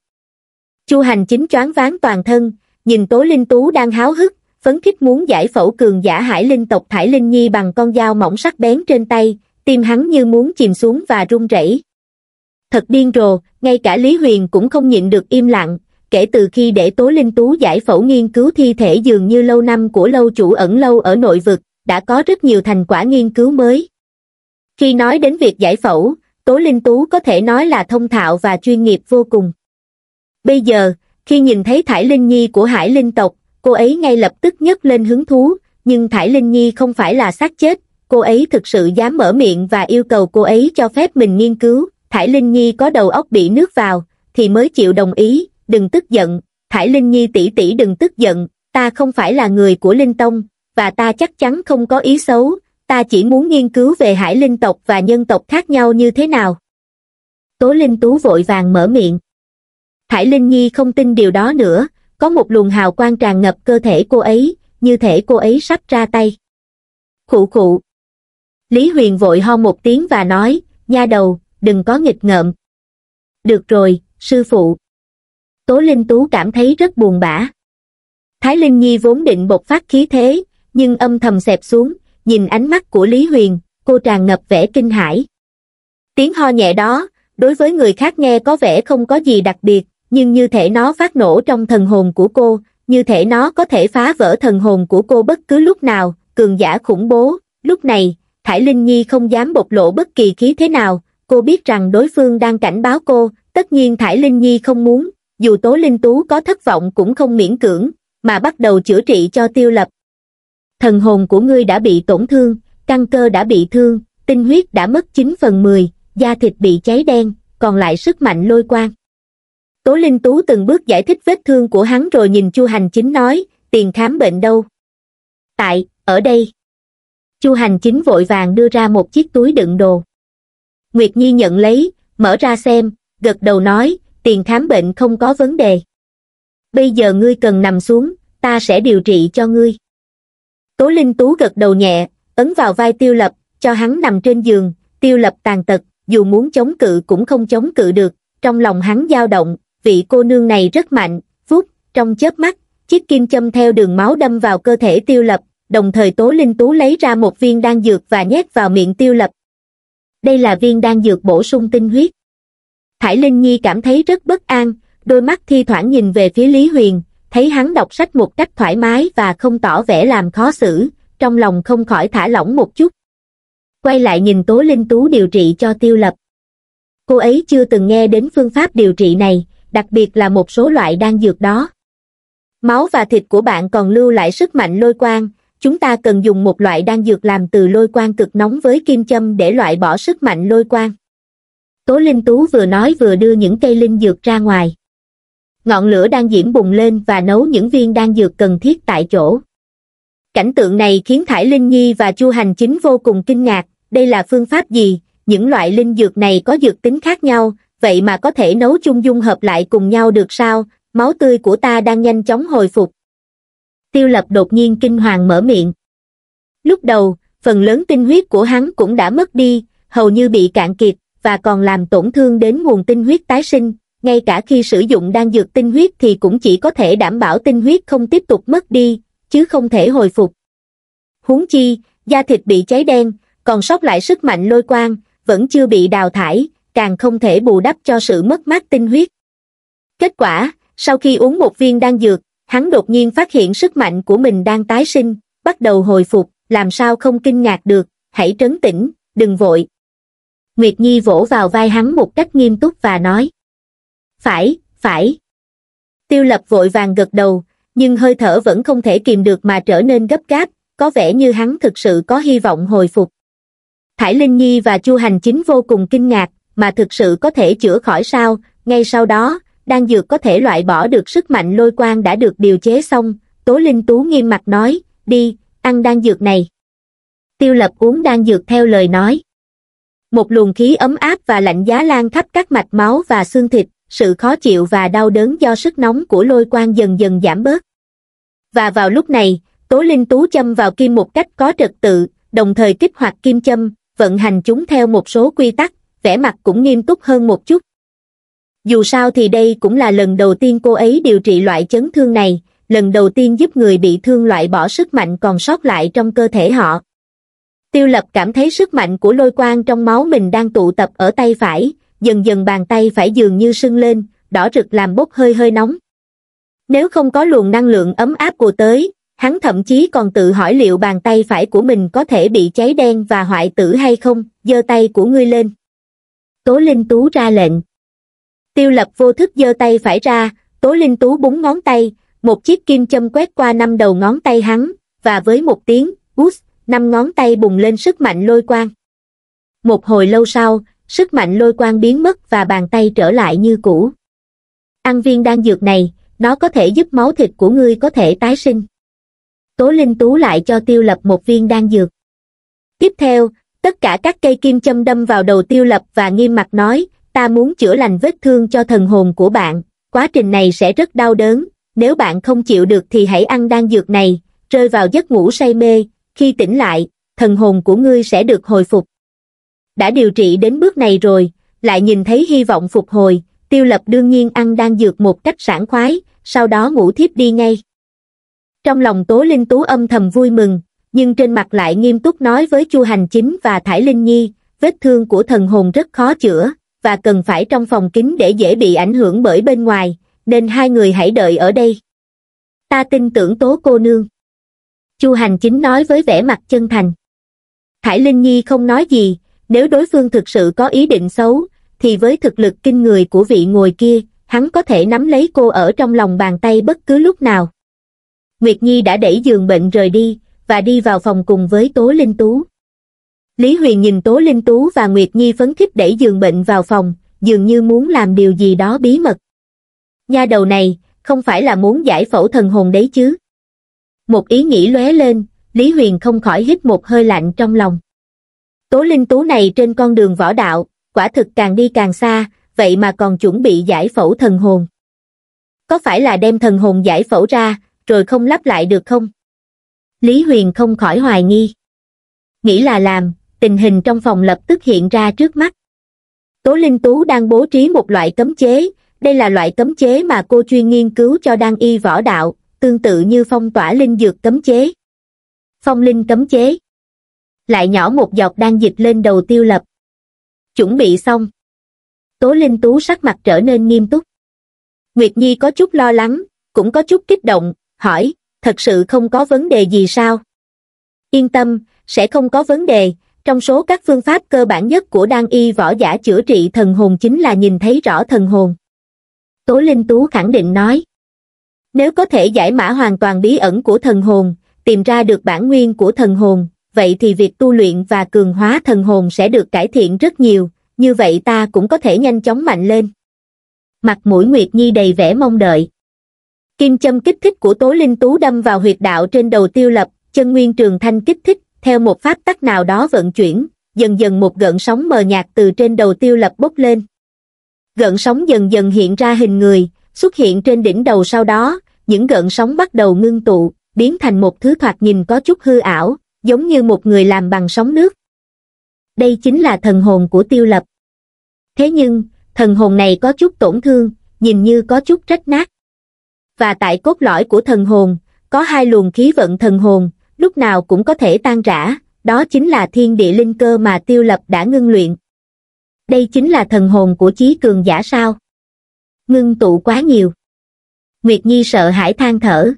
Speaker 1: Chu hành chính choáng ván toàn thân, nhìn tố linh tú đang háo hức, phấn khích muốn giải phẫu cường giả hải linh tộc Thải Linh Nhi bằng con dao mỏng sắc bén trên tay, tim hắn như muốn chìm xuống và run rẩy. Thật điên rồ, ngay cả Lý Huyền cũng không nhịn được im lặng, kể từ khi để Tố Linh Tú giải phẫu nghiên cứu thi thể dường như lâu năm của lâu chủ ẩn lâu ở nội vực, đã có rất nhiều thành quả nghiên cứu mới. Khi nói đến việc giải phẫu, Tố Linh Tú có thể nói là thông thạo và chuyên nghiệp vô cùng. Bây giờ, khi nhìn thấy Thải Linh Nhi của Hải Linh tộc, cô ấy ngay lập tức nhấc lên hứng thú, nhưng Thải Linh Nhi không phải là xác chết, cô ấy thực sự dám mở miệng và yêu cầu cô ấy cho phép mình nghiên cứu, Thải Linh Nhi có đầu óc bị nước vào, thì mới chịu đồng ý, đừng tức giận, Thải Linh Nhi tỷ tỷ đừng tức giận, ta không phải là người của Linh Tông, và ta chắc chắn không có ý xấu, ta chỉ muốn nghiên cứu về hải linh tộc và nhân tộc khác nhau như thế nào. Tố Linh Tú vội vàng mở miệng. Hải Linh Nhi không tin điều đó nữa, có một luồng hào quang tràn ngập cơ thể cô ấy, như thể cô ấy sắp ra tay. Khụ khụ. Lý Huyền vội ho một tiếng và nói, nha đầu, đừng có nghịch ngợm. Được rồi, sư phụ. Tố Linh Tú cảm thấy rất buồn bã. Thái Linh Nhi vốn định bộc phát khí thế, nhưng âm thầm xẹp xuống, nhìn ánh mắt của Lý Huyền, cô tràn ngập vẻ kinh hãi. Tiếng ho nhẹ đó, đối với người khác nghe có vẻ không có gì đặc biệt, nhưng như thể nó phát nổ trong thần hồn của cô, như thể nó có thể phá vỡ thần hồn của cô bất cứ lúc nào, cường giả khủng bố, lúc này, Thải Linh Nhi không dám bộc lộ bất kỳ khí thế nào, cô biết rằng đối phương đang cảnh báo cô, tất nhiên Thải Linh Nhi không muốn, dù Tố Linh Tú có thất vọng cũng không miễn cưỡng, mà bắt đầu chữa trị cho Tiêu Lập, thần hồn của ngươi đã bị tổn thương, căn cơ đã bị thương, tinh huyết đã mất 9 phần 10, da thịt bị cháy đen, còn lại sức mạnh lôi quang. Tố Linh Tú từng bước giải thích vết thương của hắn rồi nhìn Chu Hành Chính nói, tiền khám bệnh đâu? Tại, ở đây. Chu Hành Chính vội vàng đưa ra một chiếc túi đựng đồ. Nguyệt Nhi nhận lấy, mở ra xem, gật đầu nói, tiền khám bệnh không có vấn đề. Bây giờ ngươi cần nằm xuống, ta sẽ điều trị cho ngươi tố linh tú gật đầu nhẹ ấn vào vai tiêu lập cho hắn nằm trên giường tiêu lập tàn tật dù muốn chống cự cũng không chống cự được trong lòng hắn dao động vị cô nương này rất mạnh phút trong chớp mắt chiếc kim châm theo đường máu đâm vào cơ thể tiêu lập đồng thời tố linh tú lấy ra một viên đan dược và nhét vào miệng tiêu lập đây là viên đan dược bổ sung tinh huyết thải linh nhi cảm thấy rất bất an đôi mắt thi thoảng nhìn về phía lý huyền thấy hắn đọc sách một cách thoải mái và không tỏ vẻ làm khó xử, trong lòng không khỏi thả lỏng một chút. Quay lại nhìn Tố Linh Tú điều trị cho tiêu lập. Cô ấy chưa từng nghe đến phương pháp điều trị này, đặc biệt là một số loại đan dược đó. Máu và thịt của bạn còn lưu lại sức mạnh lôi quang, chúng ta cần dùng một loại đan dược làm từ lôi quang cực nóng với kim châm để loại bỏ sức mạnh lôi quang. Tố Linh Tú vừa nói vừa đưa những cây linh dược ra ngoài ngọn lửa đang diễm bùng lên và nấu những viên đan dược cần thiết tại chỗ. Cảnh tượng này khiến Thải Linh Nhi và Chu Hành Chính vô cùng kinh ngạc, đây là phương pháp gì, những loại linh dược này có dược tính khác nhau, vậy mà có thể nấu chung dung hợp lại cùng nhau được sao, máu tươi của ta đang nhanh chóng hồi phục. Tiêu Lập đột nhiên kinh hoàng mở miệng. Lúc đầu, phần lớn tinh huyết của hắn cũng đã mất đi, hầu như bị cạn kiệt, và còn làm tổn thương đến nguồn tinh huyết tái sinh, ngay cả khi sử dụng đan dược tinh huyết thì cũng chỉ có thể đảm bảo tinh huyết không tiếp tục mất đi, chứ không thể hồi phục. Huống chi, da thịt bị cháy đen, còn sót lại sức mạnh lôi quang, vẫn chưa bị đào thải, càng không thể bù đắp cho sự mất mát tinh huyết. Kết quả, sau khi uống một viên đan dược, hắn đột nhiên phát hiện sức mạnh của mình đang tái sinh, bắt đầu hồi phục, làm sao không kinh ngạc được, hãy trấn tĩnh, đừng vội. Nguyệt Nhi vỗ vào vai hắn một cách nghiêm túc và nói phải, phải. Tiêu lập vội vàng gật đầu, nhưng hơi thở vẫn không thể kìm được mà trở nên gấp gáp, có vẻ như hắn thực sự có hy vọng hồi phục. Thải Linh Nhi và Chu Hành Chính vô cùng kinh ngạc, mà thực sự có thể chữa khỏi sao, ngay sau đó, đan dược có thể loại bỏ được sức mạnh lôi quang đã được điều chế xong, Tố Linh Tú nghiêm mặt nói, đi, ăn đan dược này. Tiêu lập uống đan dược theo lời nói. Một luồng khí ấm áp và lạnh giá lan khắp các mạch máu và xương thịt, sự khó chịu và đau đớn do sức nóng của lôi quang dần dần giảm bớt. Và vào lúc này, Tố Linh Tú châm vào kim một cách có trật tự, đồng thời kích hoạt kim châm, vận hành chúng theo một số quy tắc, vẻ mặt cũng nghiêm túc hơn một chút. Dù sao thì đây cũng là lần đầu tiên cô ấy điều trị loại chấn thương này, lần đầu tiên giúp người bị thương loại bỏ sức mạnh còn sót lại trong cơ thể họ. Tiêu Lập cảm thấy sức mạnh của lôi quang trong máu mình đang tụ tập ở tay phải, dần dần bàn tay phải dường như sưng lên đỏ rực làm bốc hơi hơi nóng nếu không có luồng năng lượng ấm áp của tới hắn thậm chí còn tự hỏi liệu bàn tay phải của mình có thể bị cháy đen và hoại tử hay không giơ tay của ngươi lên tố linh tú ra lệnh tiêu lập vô thức giơ tay phải ra tố linh tú búng ngón tay một chiếc kim châm quét qua năm đầu ngón tay hắn và với một tiếng út, năm ngón tay bùng lên sức mạnh lôi quang một hồi lâu sau sức mạnh lôi quang biến mất và bàn tay trở lại như cũ. Ăn viên đan dược này, nó có thể giúp máu thịt của ngươi có thể tái sinh. Tố Linh Tú lại cho Tiêu Lập một viên đan dược. Tiếp theo, tất cả các cây kim châm đâm vào đầu Tiêu Lập và nghiêm mặt nói, ta muốn chữa lành vết thương cho thần hồn của bạn, quá trình này sẽ rất đau đớn, nếu bạn không chịu được thì hãy ăn đan dược này, rơi vào giấc ngủ say mê, khi tỉnh lại, thần hồn của ngươi sẽ được hồi phục đã điều trị đến bước này rồi, lại nhìn thấy hy vọng phục hồi, tiêu lập đương nhiên ăn đang dược một cách sảng khoái, sau đó ngủ thiếp đi ngay. Trong lòng Tố Linh Tú âm thầm vui mừng, nhưng trên mặt lại nghiêm túc nói với Chu Hành Chính và Thải Linh Nhi, vết thương của thần hồn rất khó chữa, và cần phải trong phòng kín để dễ bị ảnh hưởng bởi bên ngoài, nên hai người hãy đợi ở đây. Ta tin tưởng Tố cô nương. Chu Hành Chính nói với vẻ mặt chân thành. Thải Linh Nhi không nói gì, nếu đối phương thực sự có ý định xấu, thì với thực lực kinh người của vị ngồi kia, hắn có thể nắm lấy cô ở trong lòng bàn tay bất cứ lúc nào. Nguyệt Nhi đã đẩy giường bệnh rời đi, và đi vào phòng cùng với Tố Linh Tú. Lý Huyền nhìn Tố Linh Tú và Nguyệt Nhi phấn khích đẩy giường bệnh vào phòng, dường như muốn làm điều gì đó bí mật. Nha đầu này, không phải là muốn giải phẫu thần hồn đấy chứ. Một ý nghĩ lóe lên, Lý Huyền không khỏi hít một hơi lạnh trong lòng. Tố Linh Tú này trên con đường võ đạo, quả thực càng đi càng xa, vậy mà còn chuẩn bị giải phẫu thần hồn. Có phải là đem thần hồn giải phẫu ra, rồi không lắp lại được không? Lý Huyền không khỏi hoài nghi. Nghĩ là làm, tình hình trong phòng lập tức hiện ra trước mắt. Tố Linh Tú đang bố trí một loại cấm chế, đây là loại cấm chế mà cô chuyên nghiên cứu cho đan y võ đạo, tương tự như phong tỏa linh dược cấm chế. Phong linh cấm chế lại nhỏ một giọt đang dịch lên đầu tiêu lập. Chuẩn bị xong. Tố Linh Tú sắc mặt trở nên nghiêm túc. Nguyệt Nhi có chút lo lắng, cũng có chút kích động, hỏi, thật sự không có vấn đề gì sao? Yên tâm, sẽ không có vấn đề, trong số các phương pháp cơ bản nhất của đan y võ giả chữa trị thần hồn chính là nhìn thấy rõ thần hồn. Tố Linh Tú khẳng định nói, nếu có thể giải mã hoàn toàn bí ẩn của thần hồn, tìm ra được bản nguyên của thần hồn, vậy thì việc tu luyện và cường hóa thần hồn sẽ được cải thiện rất nhiều, như vậy ta cũng có thể nhanh chóng mạnh lên. Mặt mũi Nguyệt Nhi đầy vẻ mong đợi. Kim châm kích thích của Tố Linh Tú đâm vào huyệt đạo trên đầu tiêu lập, chân nguyên trường thanh kích thích, theo một pháp tắc nào đó vận chuyển, dần dần một gợn sóng mờ nhạt từ trên đầu tiêu lập bốc lên. Gợn sóng dần dần hiện ra hình người, xuất hiện trên đỉnh đầu sau đó, những gợn sóng bắt đầu ngưng tụ, biến thành một thứ thoạt nhìn có chút hư ảo, giống như một người làm bằng sóng nước. Đây chính là thần hồn của tiêu lập. Thế nhưng, thần hồn này có chút tổn thương, nhìn như có chút rách nát. Và tại cốt lõi của thần hồn, có hai luồng khí vận thần hồn, lúc nào cũng có thể tan rã, đó chính là thiên địa linh cơ mà tiêu lập đã ngưng luyện. Đây chính là thần hồn của chí cường giả sao. Ngưng tụ quá nhiều. Nguyệt Nhi sợ hãi than thở.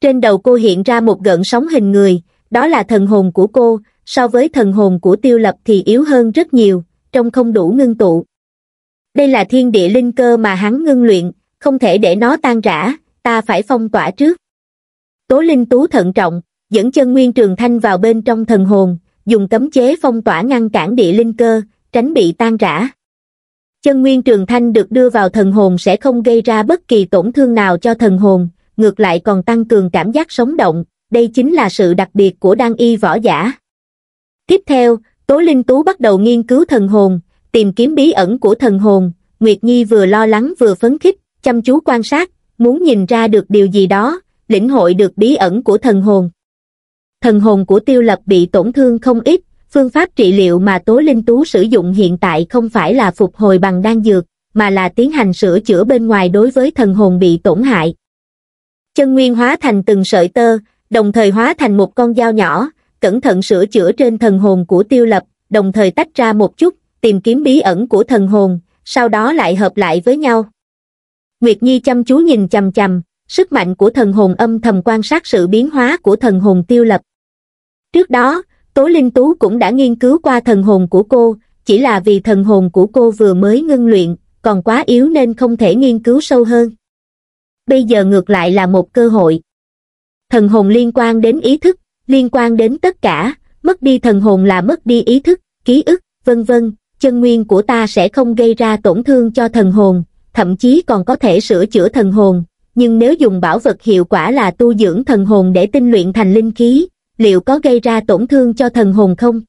Speaker 1: Trên đầu cô hiện ra một gợn sóng hình người, đó là thần hồn của cô, so với thần hồn của tiêu lập thì yếu hơn rất nhiều, trong không đủ ngưng tụ. Đây là thiên địa linh cơ mà hắn ngưng luyện, không thể để nó tan rã, ta phải phong tỏa trước. Tố Linh Tú thận trọng, dẫn chân Nguyên Trường Thanh vào bên trong thần hồn, dùng cấm chế phong tỏa ngăn cản địa linh cơ, tránh bị tan rã. Chân Nguyên Trường Thanh được đưa vào thần hồn sẽ không gây ra bất kỳ tổn thương nào cho thần hồn, ngược lại còn tăng cường cảm giác sống động, đây chính là sự đặc biệt của đan y võ giả. Tiếp theo, Tố Linh Tú bắt đầu nghiên cứu thần hồn, tìm kiếm bí ẩn của thần hồn, Nguyệt Nhi vừa lo lắng vừa phấn khích, chăm chú quan sát, muốn nhìn ra được điều gì đó, lĩnh hội được bí ẩn của thần hồn. Thần hồn của tiêu lập bị tổn thương không ít, phương pháp trị liệu mà Tố Linh Tú sử dụng hiện tại không phải là phục hồi bằng đan dược, mà là tiến hành sửa chữa bên ngoài đối với thần hồn bị tổn hại. Chân nguyên hóa thành từng sợi tơ, đồng thời hóa thành một con dao nhỏ cẩn thận sửa chữa trên thần hồn của tiêu lập đồng thời tách ra một chút tìm kiếm bí ẩn của thần hồn sau đó lại hợp lại với nhau nguyệt nhi chăm chú nhìn chằm chằm sức mạnh của thần hồn âm thầm quan sát sự biến hóa của thần hồn tiêu lập trước đó tố linh tú cũng đã nghiên cứu qua thần hồn của cô chỉ là vì thần hồn của cô vừa mới ngưng luyện còn quá yếu nên không thể nghiên cứu sâu hơn bây giờ ngược lại là một cơ hội thần hồn liên quan đến ý thức, liên quan đến tất cả, mất đi thần hồn là mất đi ý thức, ký ức, vân vân, chân nguyên của ta sẽ không gây ra tổn thương cho thần hồn, thậm chí còn có thể sửa chữa thần hồn, nhưng nếu dùng bảo vật hiệu quả là tu dưỡng thần hồn để tinh luyện thành linh khí, liệu có gây ra tổn thương cho thần hồn không?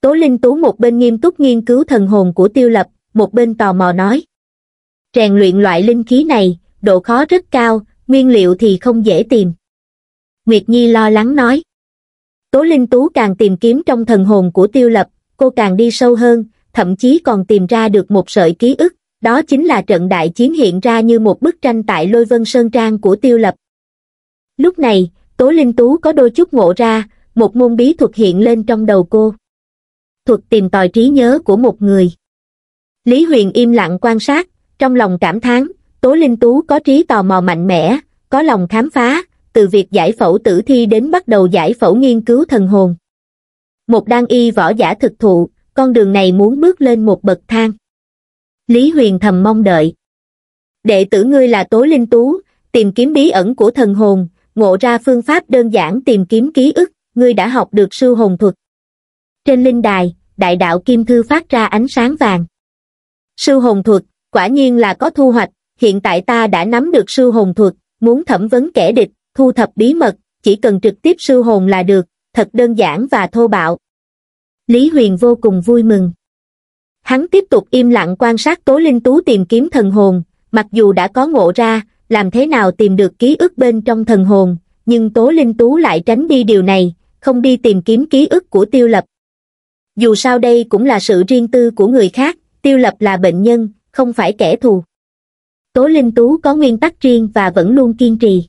Speaker 1: Tố Linh Tú một bên nghiêm túc nghiên cứu thần hồn của Tiêu Lập, một bên tò mò nói. Rèn luyện loại linh khí này, độ khó rất cao, nguyên liệu thì không dễ tìm. Nguyệt Nhi lo lắng nói. Tố Linh Tú càng tìm kiếm trong thần hồn của tiêu lập, cô càng đi sâu hơn, thậm chí còn tìm ra được một sợi ký ức, đó chính là trận đại chiến hiện ra như một bức tranh tại Lôi Vân Sơn Trang của tiêu lập. Lúc này, Tố Linh Tú có đôi chút ngộ ra, một môn bí thuật hiện lên trong đầu cô. Thuật tìm tòi trí nhớ của một người. Lý Huyền im lặng quan sát, trong lòng cảm thán, Tố Linh Tú có trí tò mò mạnh mẽ, có lòng khám phá, từ việc giải phẫu tử thi đến bắt đầu giải phẫu nghiên cứu thần hồn. Một đan y võ giả thực thụ, con đường này muốn bước lên một bậc thang. Lý Huyền thầm mong đợi. Đệ tử ngươi là Tố Linh Tú, tìm kiếm bí ẩn của thần hồn, ngộ ra phương pháp đơn giản tìm kiếm ký ức, ngươi đã học được sư hồn thuật. Trên linh đài, đại đạo kim thư phát ra ánh sáng vàng. Sư hồn thuật, quả nhiên là có thu hoạch, hiện tại ta đã nắm được sư hồn thuật, muốn thẩm vấn kẻ địch, thu thập bí mật, chỉ cần trực tiếp sưu hồn là được, thật đơn giản và thô bạo. Lý Huyền vô cùng vui mừng. Hắn tiếp tục im lặng quan sát Tố Linh Tú tìm kiếm thần hồn, mặc dù đã có ngộ ra, làm thế nào tìm được ký ức bên trong thần hồn, nhưng Tố Linh Tú lại tránh đi điều này, không đi tìm kiếm ký ức của Tiêu Lập. Dù sao đây cũng là sự riêng tư của người khác, Tiêu Lập là bệnh nhân, không phải kẻ thù. Tố Linh Tú có nguyên tắc riêng và vẫn luôn kiên trì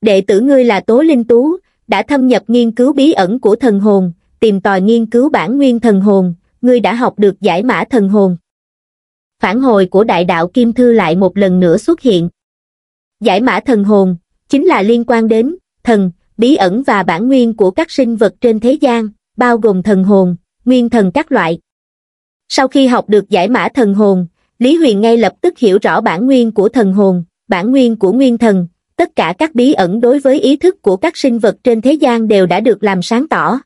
Speaker 1: đệ tử ngươi là Tố Linh Tú, đã thâm nhập nghiên cứu bí ẩn của thần hồn, tìm tòi nghiên cứu bản nguyên thần hồn, ngươi đã học được giải mã thần hồn. Phản hồi của đại đạo Kim Thư lại một lần nữa xuất hiện. Giải mã thần hồn, chính là liên quan đến, thần, bí ẩn và bản nguyên của các sinh vật trên thế gian, bao gồm thần hồn, nguyên thần các loại. Sau khi học được giải mã thần hồn, Lý Huyền ngay lập tức hiểu rõ bản nguyên của thần hồn, bản nguyên của nguyên thần, tất cả các bí ẩn đối với ý thức của các sinh vật trên thế gian đều đã được làm sáng tỏ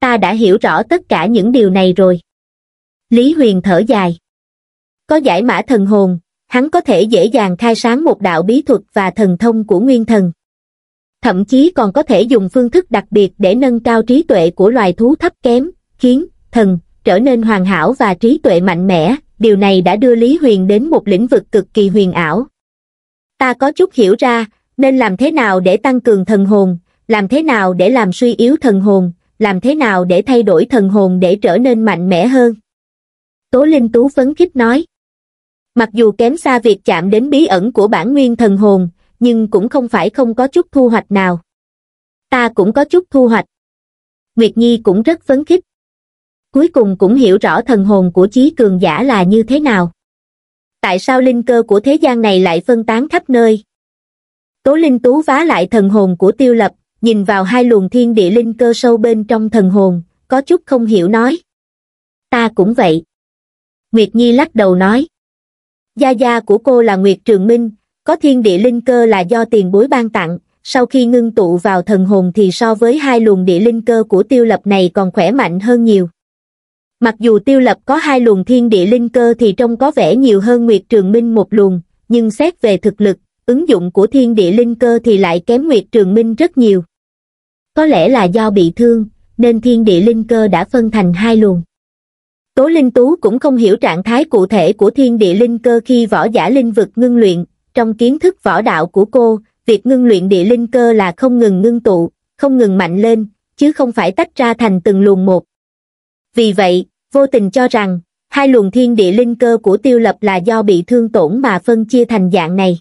Speaker 1: ta đã hiểu rõ tất cả những điều này rồi lý huyền thở dài có giải mã thần hồn hắn có thể dễ dàng khai sáng một đạo bí thuật và thần thông của nguyên thần thậm chí còn có thể dùng phương thức đặc biệt để nâng cao trí tuệ của loài thú thấp kém khiến thần trở nên hoàn hảo và trí tuệ mạnh mẽ điều này đã đưa lý huyền đến một lĩnh vực cực kỳ huyền ảo ta có chút hiểu ra, nên làm thế nào để tăng cường thần hồn, làm thế nào để làm suy yếu thần hồn, làm thế nào để thay đổi thần hồn để trở nên mạnh mẽ hơn. Tố Linh Tú phấn khích nói. Mặc dù kém xa việc chạm đến bí ẩn của bản nguyên thần hồn, nhưng cũng không phải không có chút thu hoạch nào. Ta cũng có chút thu hoạch. Nguyệt Nhi cũng rất phấn khích. Cuối cùng cũng hiểu rõ thần hồn của chí cường giả là như thế nào tại sao linh cơ của thế gian này lại phân tán khắp nơi. Tố Linh Tú vá lại thần hồn của Tiêu Lập, nhìn vào hai luồng thiên địa linh cơ sâu bên trong thần hồn, có chút không hiểu nói. Ta cũng vậy. Nguyệt Nhi lắc đầu nói. Gia gia của cô là Nguyệt Trường Minh, có thiên địa linh cơ là do tiền bối ban tặng, sau khi ngưng tụ vào thần hồn thì so với hai luồng địa linh cơ của tiêu lập này còn khỏe mạnh hơn nhiều mặc dù tiêu lập có hai luồng thiên địa linh cơ thì trông có vẻ nhiều hơn Nguyệt Trường Minh một luồng, nhưng xét về thực lực, ứng dụng của thiên địa linh cơ thì lại kém Nguyệt Trường Minh rất nhiều. Có lẽ là do bị thương, nên thiên địa linh cơ đã phân thành hai luồng. Tố Linh Tú cũng không hiểu trạng thái cụ thể của thiên địa linh cơ khi võ giả linh vực ngưng luyện, trong kiến thức võ đạo của cô, việc ngưng luyện địa linh cơ là không ngừng ngưng tụ, không ngừng mạnh lên, chứ không phải tách ra thành từng luồng một. Vì vậy, vô tình cho rằng, hai luồng thiên địa linh cơ của tiêu lập là do bị thương tổn mà phân chia thành dạng này.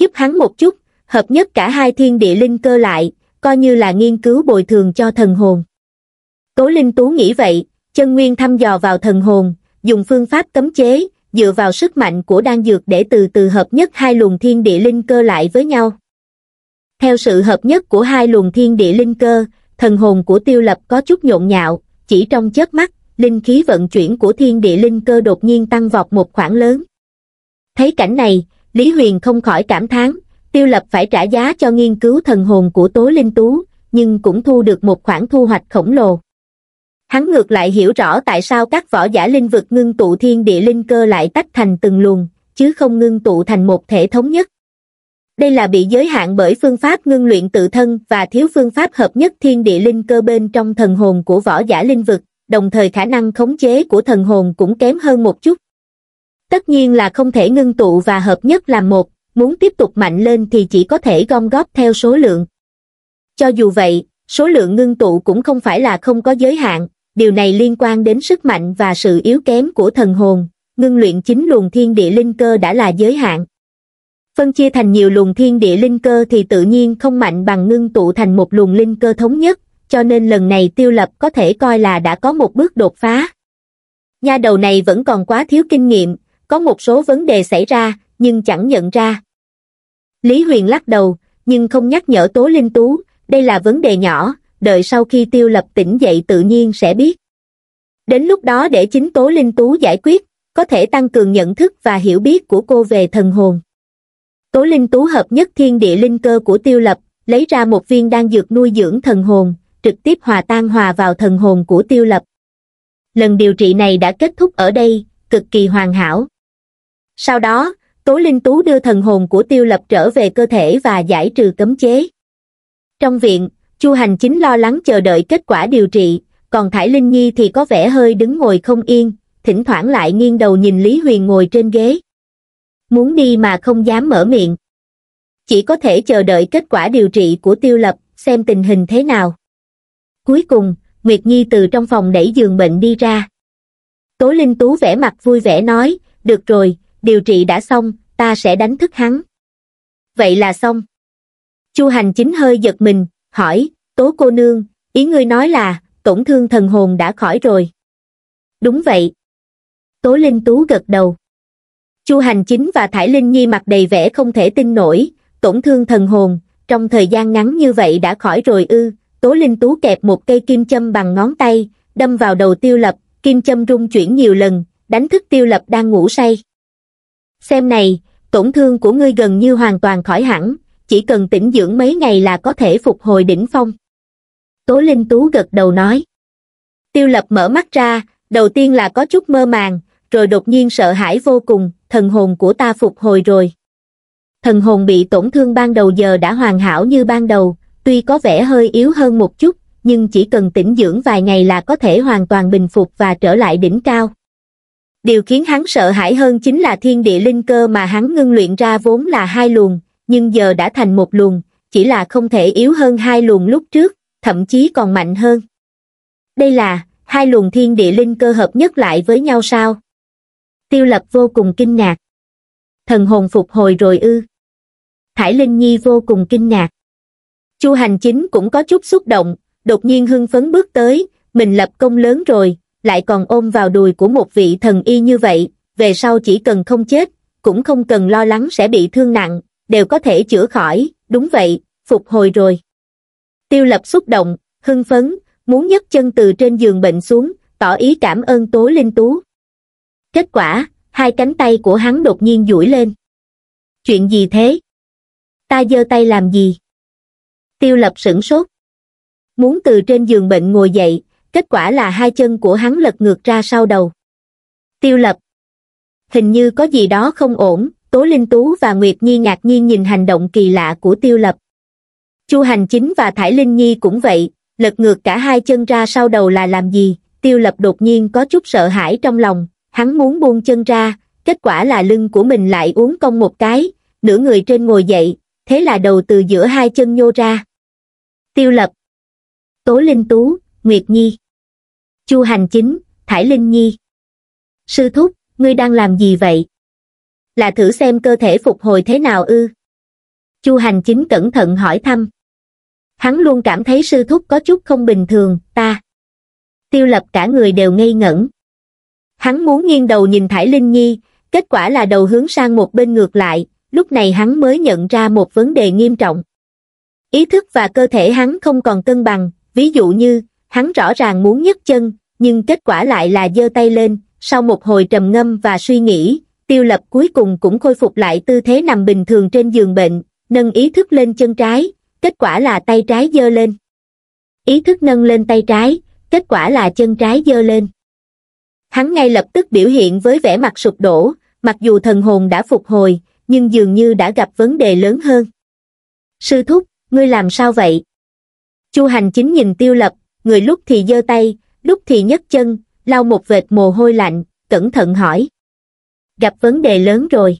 Speaker 1: Giúp hắn một chút, hợp nhất cả hai thiên địa linh cơ lại, coi như là nghiên cứu bồi thường cho thần hồn. Cố Linh Tú nghĩ vậy, chân nguyên thăm dò vào thần hồn, dùng phương pháp cấm chế, dựa vào sức mạnh của đan dược để từ từ hợp nhất hai luồng thiên địa linh cơ lại với nhau. Theo sự hợp nhất của hai luồng thiên địa linh cơ, thần hồn của tiêu lập có chút nhộn nhạo, chỉ trong chớp mắt linh khí vận chuyển của thiên địa linh cơ đột nhiên tăng vọt một khoảng lớn. Thấy cảnh này, Lý Huyền không khỏi cảm thán, tiêu lập phải trả giá cho nghiên cứu thần hồn của Tố Linh Tú, nhưng cũng thu được một khoản thu hoạch khổng lồ. Hắn ngược lại hiểu rõ tại sao các võ giả linh vực ngưng tụ thiên địa linh cơ lại tách thành từng luồng, chứ không ngưng tụ thành một thể thống nhất. Đây là bị giới hạn bởi phương pháp ngưng luyện tự thân và thiếu phương pháp hợp nhất thiên địa linh cơ bên trong thần hồn của võ giả linh vực, đồng thời khả năng khống chế của thần hồn cũng kém hơn một chút. Tất nhiên là không thể ngưng tụ và hợp nhất làm một, muốn tiếp tục mạnh lên thì chỉ có thể gom góp theo số lượng. Cho dù vậy, số lượng ngưng tụ cũng không phải là không có giới hạn, điều này liên quan đến sức mạnh và sự yếu kém của thần hồn, ngưng luyện chính luồng thiên địa linh cơ đã là giới hạn. Phân chia thành nhiều luồng thiên địa linh cơ thì tự nhiên không mạnh bằng ngưng tụ thành một luồng linh cơ thống nhất, cho nên lần này tiêu lập có thể coi là đã có một bước đột phá. Nha đầu này vẫn còn quá thiếu kinh nghiệm, có một số vấn đề xảy ra, nhưng chẳng nhận ra. Lý Huyền lắc đầu, nhưng không nhắc nhở Tố Linh Tú, đây là vấn đề nhỏ, đợi sau khi tiêu lập tỉnh dậy tự nhiên sẽ biết. Đến lúc đó để chính Tố Linh Tú giải quyết, có thể tăng cường nhận thức và hiểu biết của cô về thần hồn. Tố Linh Tú hợp nhất thiên địa linh cơ của tiêu lập, lấy ra một viên đan dược nuôi dưỡng thần hồn, trực tiếp hòa tan hòa vào thần hồn của tiêu lập. Lần điều trị này đã kết thúc ở đây, cực kỳ hoàn hảo. Sau đó, Tố Linh Tú đưa thần hồn của tiêu lập trở về cơ thể và giải trừ cấm chế. Trong viện, Chu Hành Chính lo lắng chờ đợi kết quả điều trị, còn Thải Linh Nhi thì có vẻ hơi đứng ngồi không yên, thỉnh thoảng lại nghiêng đầu nhìn Lý Huyền ngồi trên ghế. Muốn đi mà không dám mở miệng. Chỉ có thể chờ đợi kết quả điều trị của tiêu lập, xem tình hình thế nào cuối cùng nguyệt nhi từ trong phòng đẩy giường bệnh đi ra tố linh tú vẻ mặt vui vẻ nói được rồi điều trị đã xong ta sẽ đánh thức hắn vậy là xong chu hành chính hơi giật mình hỏi tố cô nương ý ngươi nói là tổn thương thần hồn đã khỏi rồi đúng vậy tố linh tú gật đầu chu hành chính và thải linh nhi mặt đầy vẻ không thể tin nổi tổn thương thần hồn trong thời gian ngắn như vậy đã khỏi rồi ư tố linh tú kẹp một cây kim châm bằng ngón tay đâm vào đầu tiêu lập kim châm rung chuyển nhiều lần đánh thức tiêu lập đang ngủ say xem này tổn thương của ngươi gần như hoàn toàn khỏi hẳn chỉ cần tĩnh dưỡng mấy ngày là có thể phục hồi đỉnh phong tố linh tú gật đầu nói tiêu lập mở mắt ra đầu tiên là có chút mơ màng rồi đột nhiên sợ hãi vô cùng thần hồn của ta phục hồi rồi thần hồn bị tổn thương ban đầu giờ đã hoàn hảo như ban đầu tuy có vẻ hơi yếu hơn một chút, nhưng chỉ cần tĩnh dưỡng vài ngày là có thể hoàn toàn bình phục và trở lại đỉnh cao. Điều khiến hắn sợ hãi hơn chính là thiên địa linh cơ mà hắn ngưng luyện ra vốn là hai luồng, nhưng giờ đã thành một luồng, chỉ là không thể yếu hơn hai luồng lúc trước, thậm chí còn mạnh hơn. Đây là, hai luồng thiên địa linh cơ hợp nhất lại với nhau sao? Tiêu lập vô cùng kinh ngạc. Thần hồn phục hồi rồi ư. Thải Linh Nhi vô cùng kinh ngạc chu hành chính cũng có chút xúc động đột nhiên hưng phấn bước tới mình lập công lớn rồi lại còn ôm vào đùi của một vị thần y như vậy về sau chỉ cần không chết cũng không cần lo lắng sẽ bị thương nặng đều có thể chữa khỏi đúng vậy phục hồi rồi tiêu lập xúc động hưng phấn muốn nhấc chân từ trên giường bệnh xuống tỏ ý cảm ơn tố linh tú kết quả hai cánh tay của hắn đột nhiên duỗi lên chuyện gì thế ta giơ tay làm gì tiêu lập sửng sốt. Muốn từ trên giường bệnh ngồi dậy, kết quả là hai chân của hắn lật ngược ra sau đầu. Tiêu lập. Hình như có gì đó không ổn, Tố Linh Tú và Nguyệt Nhi ngạc nhiên nhìn hành động kỳ lạ của tiêu lập. Chu Hành Chính và Thải Linh Nhi cũng vậy, lật ngược cả hai chân ra sau đầu là làm gì, tiêu lập đột nhiên có chút sợ hãi trong lòng, hắn muốn buông chân ra, kết quả là lưng của mình lại uống cong một cái, nửa người trên ngồi dậy, thế là đầu từ giữa hai chân nhô ra. Tiêu Lập, Tố Linh Tú, Nguyệt Nhi, Chu Hành Chính, Thải Linh Nhi. Sư thúc, ngươi đang làm gì vậy? Là thử xem cơ thể phục hồi thế nào ư? Chu Hành Chính cẩn thận hỏi thăm. Hắn luôn cảm thấy sư thúc có chút không bình thường, ta. Tiêu Lập cả người đều ngây ngẩn. Hắn muốn nghiêng đầu nhìn Thải Linh Nhi, kết quả là đầu hướng sang một bên ngược lại, lúc này hắn mới nhận ra một vấn đề nghiêm trọng ý thức và cơ thể hắn không còn cân bằng ví dụ như hắn rõ ràng muốn nhấc chân nhưng kết quả lại là giơ tay lên sau một hồi trầm ngâm và suy nghĩ tiêu lập cuối cùng cũng khôi phục lại tư thế nằm bình thường trên giường bệnh nâng ý thức lên chân trái kết quả là tay trái giơ lên ý thức nâng lên tay trái kết quả là chân trái giơ lên hắn ngay lập tức biểu hiện với vẻ mặt sụp đổ mặc dù thần hồn đã phục hồi nhưng dường như đã gặp vấn đề lớn hơn. Sư thúc, ngươi làm sao vậy? Chu hành chính nhìn tiêu lập, người lúc thì giơ tay, lúc thì nhấc chân, lau một vệt mồ hôi lạnh, cẩn thận hỏi. Gặp vấn đề lớn rồi.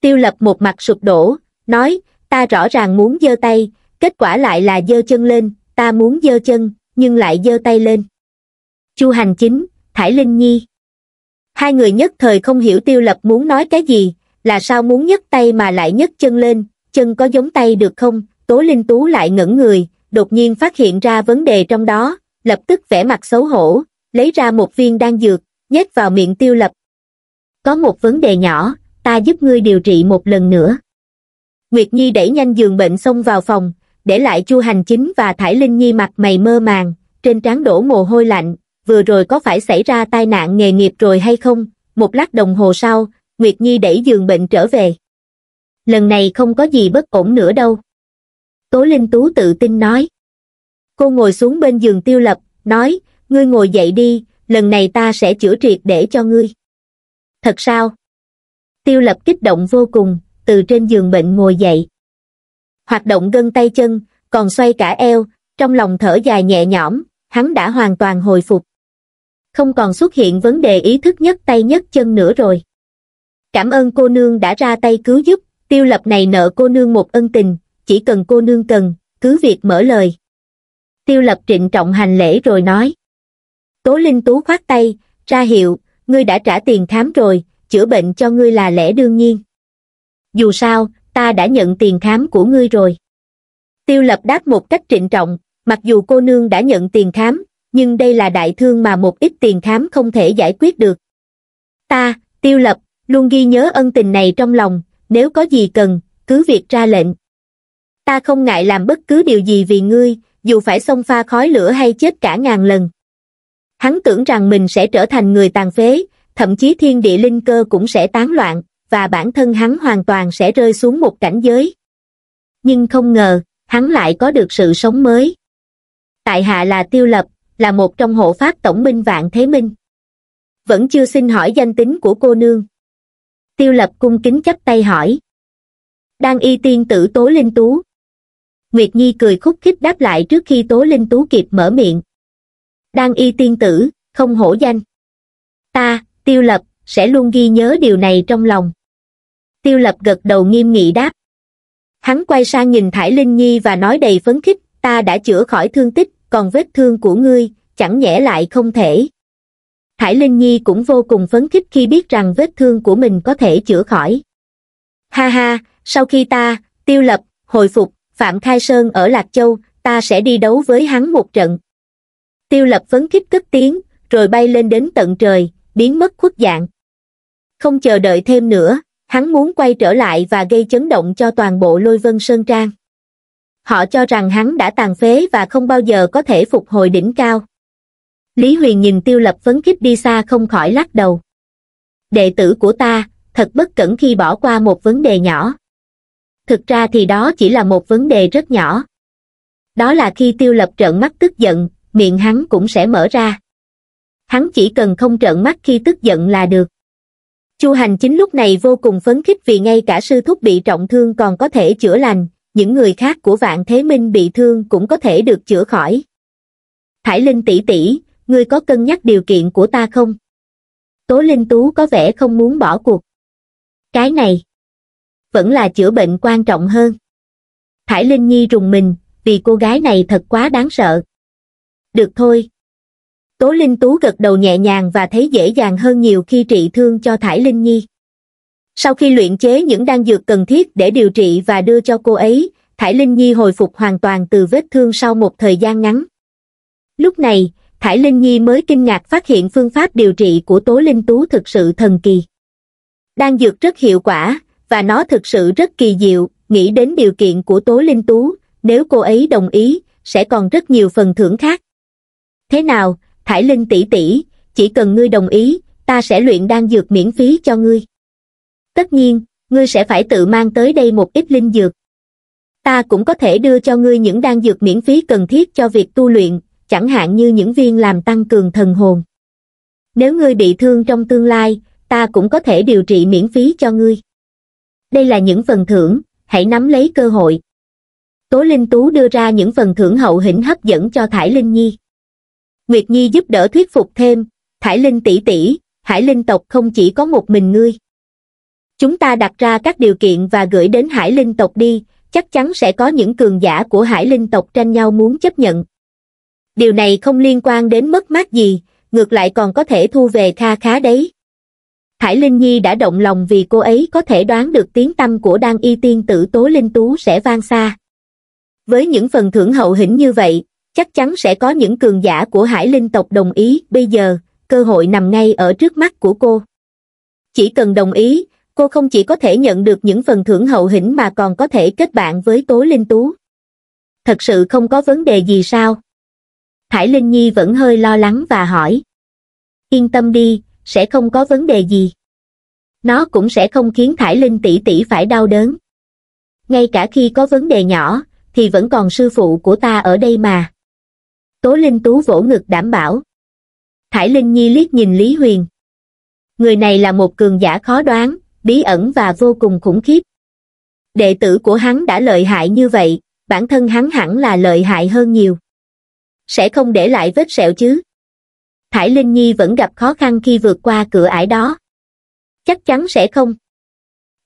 Speaker 1: Tiêu lập một mặt sụp đổ, nói, ta rõ ràng muốn giơ tay, kết quả lại là giơ chân lên, ta muốn giơ chân, nhưng lại giơ tay lên. Chu hành chính, Thải Linh Nhi. Hai người nhất thời không hiểu Tiêu Lập muốn nói cái gì, là sao muốn nhấc tay mà lại nhấc chân lên, chân có giống tay được không? Tố Linh Tú lại ngẩn người, đột nhiên phát hiện ra vấn đề trong đó, lập tức vẻ mặt xấu hổ, lấy ra một viên đan dược, nhét vào miệng tiêu lập. Có một vấn đề nhỏ, ta giúp ngươi điều trị một lần nữa. Nguyệt Nhi đẩy nhanh giường bệnh xông vào phòng, để lại Chu Hành Chính và Thải Linh Nhi mặt mày mơ màng, trên trán đổ mồ hôi lạnh, vừa rồi có phải xảy ra tai nạn nghề nghiệp rồi hay không? Một lát đồng hồ sau, Nguyệt Nhi đẩy giường bệnh trở về. Lần này không có gì bất ổn nữa đâu. Tố Linh Tú tự tin nói. Cô ngồi xuống bên giường tiêu lập, nói, ngươi ngồi dậy đi, lần này ta sẽ chữa triệt để cho ngươi. Thật sao? Tiêu lập kích động vô cùng, từ trên giường bệnh ngồi dậy. Hoạt động gân tay chân, còn xoay cả eo, trong lòng thở dài nhẹ nhõm, hắn đã hoàn toàn hồi phục. Không còn xuất hiện vấn đề ý thức nhất tay nhất chân nữa rồi cảm ơn cô nương đã ra tay cứu giúp tiêu lập này nợ cô nương một ân tình chỉ cần cô nương cần cứ việc mở lời tiêu lập trịnh trọng hành lễ rồi nói tố linh tú khoát tay ra hiệu ngươi đã trả tiền khám rồi chữa bệnh cho ngươi là lẽ đương nhiên dù sao ta đã nhận tiền khám của ngươi rồi tiêu lập đáp một cách trịnh trọng mặc dù cô nương đã nhận tiền khám nhưng đây là đại thương mà một ít tiền khám không thể giải quyết được ta tiêu lập luôn ghi nhớ ân tình này trong lòng nếu có gì cần cứ việc ra lệnh ta không ngại làm bất cứ điều gì vì ngươi dù phải xông pha khói lửa hay chết cả ngàn lần hắn tưởng rằng mình sẽ trở thành người tàn phế thậm chí thiên địa linh cơ cũng sẽ tán loạn và bản thân hắn hoàn toàn sẽ rơi xuống một cảnh giới nhưng không ngờ hắn lại có được sự sống mới tại hạ là tiêu lập là một trong hộ pháp tổng minh vạn thế minh vẫn chưa xin hỏi danh tính của cô nương tiêu lập cung kính chấp tay hỏi Đan y tiên tử tố linh tú nguyệt nhi cười khúc khích đáp lại trước khi tố linh tú kịp mở miệng Đan y tiên tử không hổ danh ta tiêu lập sẽ luôn ghi nhớ điều này trong lòng tiêu lập gật đầu nghiêm nghị đáp hắn quay sang nhìn thải linh nhi và nói đầy phấn khích ta đã chữa khỏi thương tích còn vết thương của ngươi chẳng nhẽ lại không thể Hải Linh Nhi cũng vô cùng phấn khích khi biết rằng vết thương của mình có thể chữa khỏi. Ha ha, sau khi ta, tiêu lập, hồi phục, Phạm Khai Sơn ở Lạc Châu, ta sẽ đi đấu với hắn một trận. Tiêu lập phấn khích cất tiếng, rồi bay lên đến tận trời, biến mất khuất dạng. Không chờ đợi thêm nữa, hắn muốn quay trở lại và gây chấn động cho toàn bộ lôi vân Sơn Trang. Họ cho rằng hắn đã tàn phế và không bao giờ có thể phục hồi đỉnh cao lý huyền nhìn tiêu lập phấn khích đi xa không khỏi lắc đầu đệ tử của ta thật bất cẩn khi bỏ qua một vấn đề nhỏ thực ra thì đó chỉ là một vấn đề rất nhỏ đó là khi tiêu lập trợn mắt tức giận miệng hắn cũng sẽ mở ra hắn chỉ cần không trợn mắt khi tức giận là được chu hành chính lúc này vô cùng phấn khích vì ngay cả sư thúc bị trọng thương còn có thể chữa lành những người khác của vạn thế minh bị thương cũng có thể được chữa khỏi thải linh tỷ tỷ ngươi có cân nhắc điều kiện của ta không? Tố Linh Tú có vẻ không muốn bỏ cuộc. Cái này vẫn là chữa bệnh quan trọng hơn. Thải Linh Nhi rùng mình, vì cô gái này thật quá đáng sợ. Được thôi. Tố Linh Tú gật đầu nhẹ nhàng và thấy dễ dàng hơn nhiều khi trị thương cho Thải Linh Nhi. Sau khi luyện chế những đan dược cần thiết để điều trị và đưa cho cô ấy, Thải Linh Nhi hồi phục hoàn toàn từ vết thương sau một thời gian ngắn. Lúc này, Thải Linh Nhi mới kinh ngạc phát hiện phương pháp điều trị của Tố Linh Tú thực sự thần kỳ. Đan dược rất hiệu quả, và nó thực sự rất kỳ diệu, nghĩ đến điều kiện của Tố Linh Tú, nếu cô ấy đồng ý, sẽ còn rất nhiều phần thưởng khác. Thế nào, Thải Linh tỷ tỷ, chỉ cần ngươi đồng ý, ta sẽ luyện đan dược miễn phí cho ngươi. Tất nhiên, ngươi sẽ phải tự mang tới đây một ít linh dược. Ta cũng có thể đưa cho ngươi những đan dược miễn phí cần thiết cho việc tu luyện, chẳng hạn như những viên làm tăng cường thần hồn. Nếu ngươi bị thương trong tương lai, ta cũng có thể điều trị miễn phí cho ngươi. Đây là những phần thưởng, hãy nắm lấy cơ hội. Tố Linh Tú đưa ra những phần thưởng hậu hĩnh hấp dẫn cho Thải Linh Nhi. Nguyệt Nhi giúp đỡ thuyết phục thêm, Thải Linh tỷ tỷ, Hải Linh tộc không chỉ có một mình ngươi. Chúng ta đặt ra các điều kiện và gửi đến Hải Linh tộc đi, chắc chắn sẽ có những cường giả của Hải Linh tộc tranh nhau muốn chấp nhận điều này không liên quan đến mất mát gì, ngược lại còn có thể thu về kha khá đấy. Thải Linh Nhi đã động lòng vì cô ấy có thể đoán được tiếng tâm của đan y tiên tử Tố Linh Tú sẽ vang xa. Với những phần thưởng hậu hĩnh như vậy, chắc chắn sẽ có những cường giả của Hải Linh tộc đồng ý bây giờ, cơ hội nằm ngay ở trước mắt của cô. Chỉ cần đồng ý, cô không chỉ có thể nhận được những phần thưởng hậu hĩnh mà còn có thể kết bạn với Tố Linh Tú. Thật sự không có vấn đề gì sao? Thải Linh Nhi vẫn hơi lo lắng và hỏi. Yên tâm đi, sẽ không có vấn đề gì. Nó cũng sẽ không khiến Thải Linh tỷ tỷ phải đau đớn. Ngay cả khi có vấn đề nhỏ, thì vẫn còn sư phụ của ta ở đây mà. Tố Linh Tú vỗ ngực đảm bảo. Thải Linh Nhi liếc nhìn Lý Huyền. Người này là một cường giả khó đoán, bí ẩn và vô cùng khủng khiếp. Đệ tử của hắn đã lợi hại như vậy, bản thân hắn hẳn là lợi hại hơn nhiều sẽ không để lại vết sẹo chứ. Thải Linh Nhi vẫn gặp khó khăn khi vượt qua cửa ải đó. Chắc chắn sẽ không.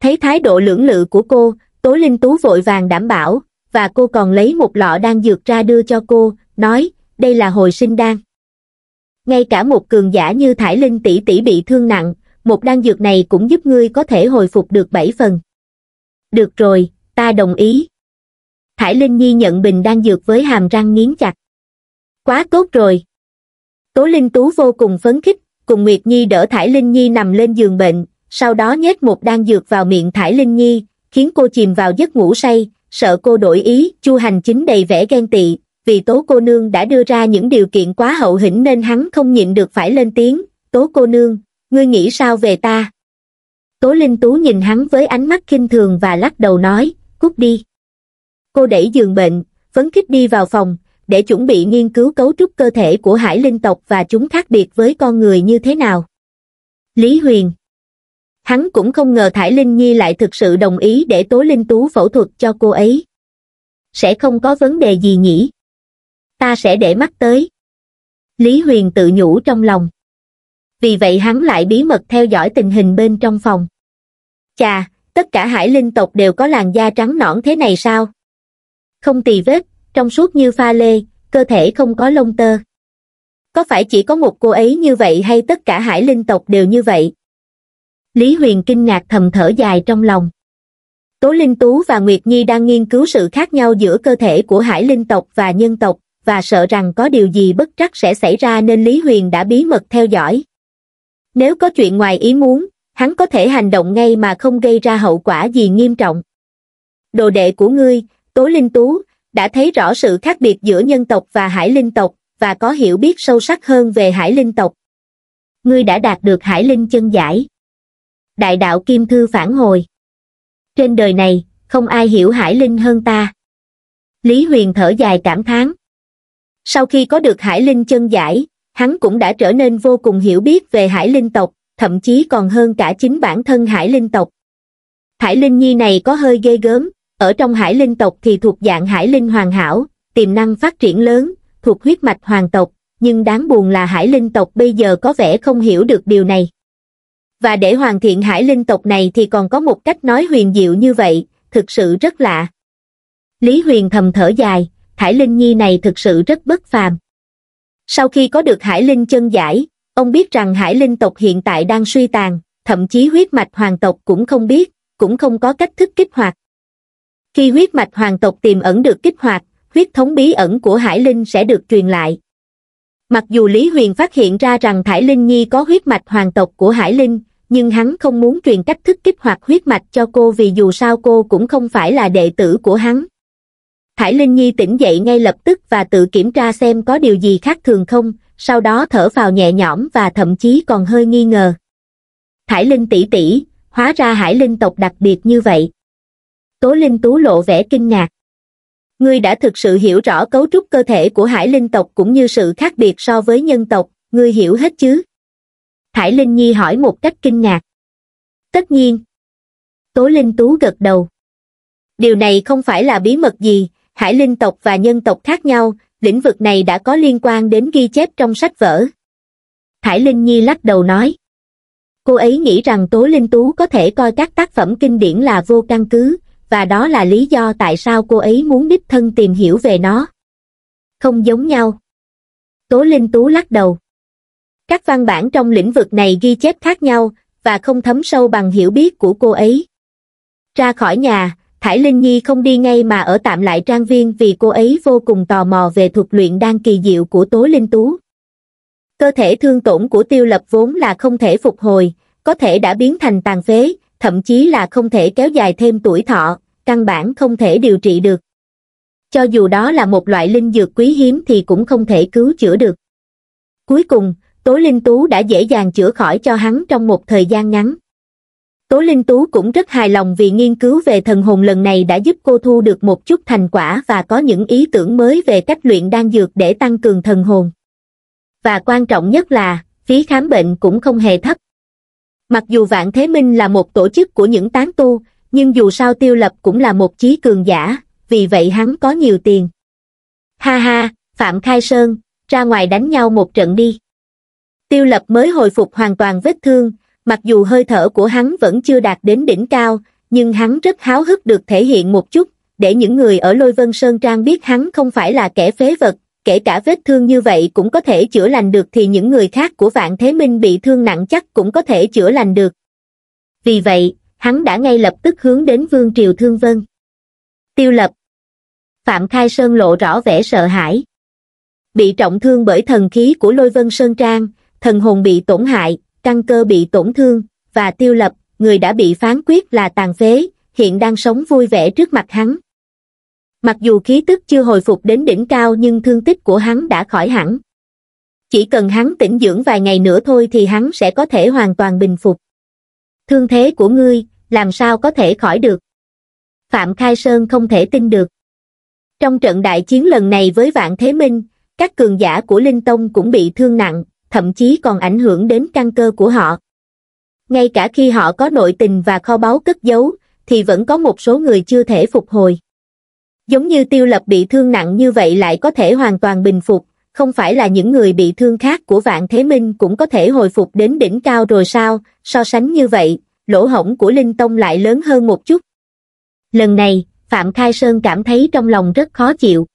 Speaker 1: Thấy thái độ lưỡng lự của cô, Tố Linh Tú vội vàng đảm bảo, và cô còn lấy một lọ đan dược ra đưa cho cô, nói, đây là hồi sinh đan. Ngay cả một cường giả như Thải Linh tỷ tỷ bị thương nặng, một đan dược này cũng giúp ngươi có thể hồi phục được bảy phần. Được rồi, ta đồng ý. Thải Linh Nhi nhận bình đan dược với hàm răng nghiến chặt. Quá tốt rồi. Tố Linh Tú vô cùng phấn khích, cùng Nguyệt Nhi đỡ Thải Linh Nhi nằm lên giường bệnh, sau đó nhét một đan dược vào miệng Thải Linh Nhi, khiến cô chìm vào giấc ngủ say, sợ cô đổi ý, Chu Hành Chính đầy vẻ ghen tị, vì Tố cô nương đã đưa ra những điều kiện quá hậu hĩnh nên hắn không nhịn được phải lên tiếng, "Tố cô nương, ngươi nghĩ sao về ta?" Tố Linh Tú nhìn hắn với ánh mắt khinh thường và lắc đầu nói, "Cút đi." Cô đẩy giường bệnh, phấn khích đi vào phòng, để chuẩn bị nghiên cứu cấu trúc cơ thể của hải linh tộc và chúng khác biệt với con người như thế nào. Lý Huyền Hắn cũng không ngờ Thải Linh Nhi lại thực sự đồng ý để Tố Linh Tú phẫu thuật cho cô ấy. Sẽ không có vấn đề gì nhỉ? Ta sẽ để mắt tới. Lý Huyền tự nhủ trong lòng. Vì vậy hắn lại bí mật theo dõi tình hình bên trong phòng. Chà, tất cả hải linh tộc đều có làn da trắng nõn thế này sao? Không tì vết, trong suốt như pha lê, cơ thể không có lông tơ. Có phải chỉ có một cô ấy như vậy hay tất cả hải linh tộc đều như vậy? Lý Huyền kinh ngạc thầm thở dài trong lòng. Tố Linh Tú và Nguyệt Nhi đang nghiên cứu sự khác nhau giữa cơ thể của hải linh tộc và nhân tộc, và sợ rằng có điều gì bất trắc sẽ xảy ra nên Lý Huyền đã bí mật theo dõi. Nếu có chuyện ngoài ý muốn, hắn có thể hành động ngay mà không gây ra hậu quả gì nghiêm trọng. Đồ đệ của ngươi, Tố Linh Tú, đã thấy rõ sự khác biệt giữa nhân tộc và hải linh tộc, và có hiểu biết sâu sắc hơn về hải linh tộc. Ngươi đã đạt được hải linh chân giải. Đại đạo Kim Thư phản hồi. Trên đời này, không ai hiểu hải linh hơn ta. Lý Huyền thở dài cảm thán. Sau khi có được hải linh chân giải, hắn cũng đã trở nên vô cùng hiểu biết về hải linh tộc, thậm chí còn hơn cả chính bản thân hải linh tộc. Hải linh nhi này có hơi ghê gớm, ở trong hải linh tộc thì thuộc dạng hải linh hoàn hảo, tiềm năng phát triển lớn, thuộc huyết mạch hoàng tộc, nhưng đáng buồn là hải linh tộc bây giờ có vẻ không hiểu được điều này. Và để hoàn thiện hải linh tộc này thì còn có một cách nói huyền diệu như vậy, thực sự rất lạ. Lý Huyền thầm thở dài, Hải Linh Nhi này thực sự rất bất phàm. Sau khi có được Hải Linh chân giải, ông biết rằng Hải Linh tộc hiện tại đang suy tàn, thậm chí huyết mạch hoàng tộc cũng không biết, cũng không có cách thức kích hoạt khi huyết mạch hoàng tộc tiềm ẩn được kích hoạt huyết thống bí ẩn của hải linh sẽ được truyền lại mặc dù lý huyền phát hiện ra rằng thải linh nhi có huyết mạch hoàng tộc của hải linh nhưng hắn không muốn truyền cách thức kích hoạt huyết mạch cho cô vì dù sao cô cũng không phải là đệ tử của hắn thải linh nhi tỉnh dậy ngay lập tức và tự kiểm tra xem có điều gì khác thường không sau đó thở vào nhẹ nhõm và thậm chí còn hơi nghi ngờ thải linh tỷ tỷ hóa ra hải linh tộc đặc biệt như vậy Tố Linh Tú lộ vẻ kinh ngạc. Ngươi đã thực sự hiểu rõ cấu trúc cơ thể của hải linh tộc cũng như sự khác biệt so với nhân tộc, ngươi hiểu hết chứ? Hải Linh Nhi hỏi một cách kinh ngạc. Tất nhiên. Tố Linh Tú gật đầu. Điều này không phải là bí mật gì, hải linh tộc và nhân tộc khác nhau, lĩnh vực này đã có liên quan đến ghi chép trong sách vở. Hải Linh Nhi lắc đầu nói. Cô ấy nghĩ rằng Tố Linh Tú có thể coi các tác phẩm kinh điển là vô căn cứ, và đó là lý do tại sao cô ấy muốn đích thân tìm hiểu về nó. Không giống nhau. Tố Linh Tú lắc đầu. Các văn bản trong lĩnh vực này ghi chép khác nhau và không thấm sâu bằng hiểu biết của cô ấy. Ra khỏi nhà, Thải Linh Nhi không đi ngay mà ở tạm lại trang viên vì cô ấy vô cùng tò mò về thuật luyện đan kỳ diệu của Tố Linh Tú. Cơ thể thương tổn của tiêu lập vốn là không thể phục hồi, có thể đã biến thành tàn phế, thậm chí là không thể kéo dài thêm tuổi thọ, căn bản không thể điều trị được. Cho dù đó là một loại linh dược quý hiếm thì cũng không thể cứu chữa được. Cuối cùng, Tố Linh Tú đã dễ dàng chữa khỏi cho hắn trong một thời gian ngắn. Tố Linh Tú cũng rất hài lòng vì nghiên cứu về thần hồn lần này đã giúp cô thu được một chút thành quả và có những ý tưởng mới về cách luyện đan dược để tăng cường thần hồn. Và quan trọng nhất là, phí khám bệnh cũng không hề thấp. Mặc dù Vạn Thế Minh là một tổ chức của những tán tu, nhưng dù sao Tiêu Lập cũng là một chí cường giả, vì vậy hắn có nhiều tiền. Ha ha, Phạm Khai Sơn, ra ngoài đánh nhau một trận đi. Tiêu Lập mới hồi phục hoàn toàn vết thương, mặc dù hơi thở của hắn vẫn chưa đạt đến đỉnh cao, nhưng hắn rất háo hức được thể hiện một chút, để những người ở Lôi Vân Sơn Trang biết hắn không phải là kẻ phế vật, kể cả vết thương như vậy cũng có thể chữa lành được thì những người khác của Vạn Thế Minh bị thương nặng chắc cũng có thể chữa lành được. Vì vậy, hắn đã ngay lập tức hướng đến Vương Triều Thương Vân. Tiêu lập. Phạm Khai Sơn lộ rõ vẻ sợ hãi. Bị trọng thương bởi thần khí của Lôi Vân Sơn Trang, thần hồn bị tổn hại, căn cơ bị tổn thương, và tiêu lập, người đã bị phán quyết là tàn phế, hiện đang sống vui vẻ trước mặt hắn mặc dù khí tức chưa hồi phục đến đỉnh cao nhưng thương tích của hắn đã khỏi hẳn chỉ cần hắn tĩnh dưỡng vài ngày nữa thôi thì hắn sẽ có thể hoàn toàn bình phục thương thế của ngươi làm sao có thể khỏi được phạm khai sơn không thể tin được trong trận đại chiến lần này với vạn thế minh các cường giả của linh tông cũng bị thương nặng thậm chí còn ảnh hưởng đến căn cơ của họ ngay cả khi họ có nội tình và kho báu cất giấu thì vẫn có một số người chưa thể phục hồi giống như tiêu lập bị thương nặng như vậy lại có thể hoàn toàn bình phục, không phải là những người bị thương khác của vạn thế minh cũng có thể hồi phục đến đỉnh cao rồi sao, so sánh như vậy, lỗ hổng của Linh Tông lại lớn hơn một chút. Lần này, Phạm Khai Sơn cảm thấy trong lòng rất khó chịu.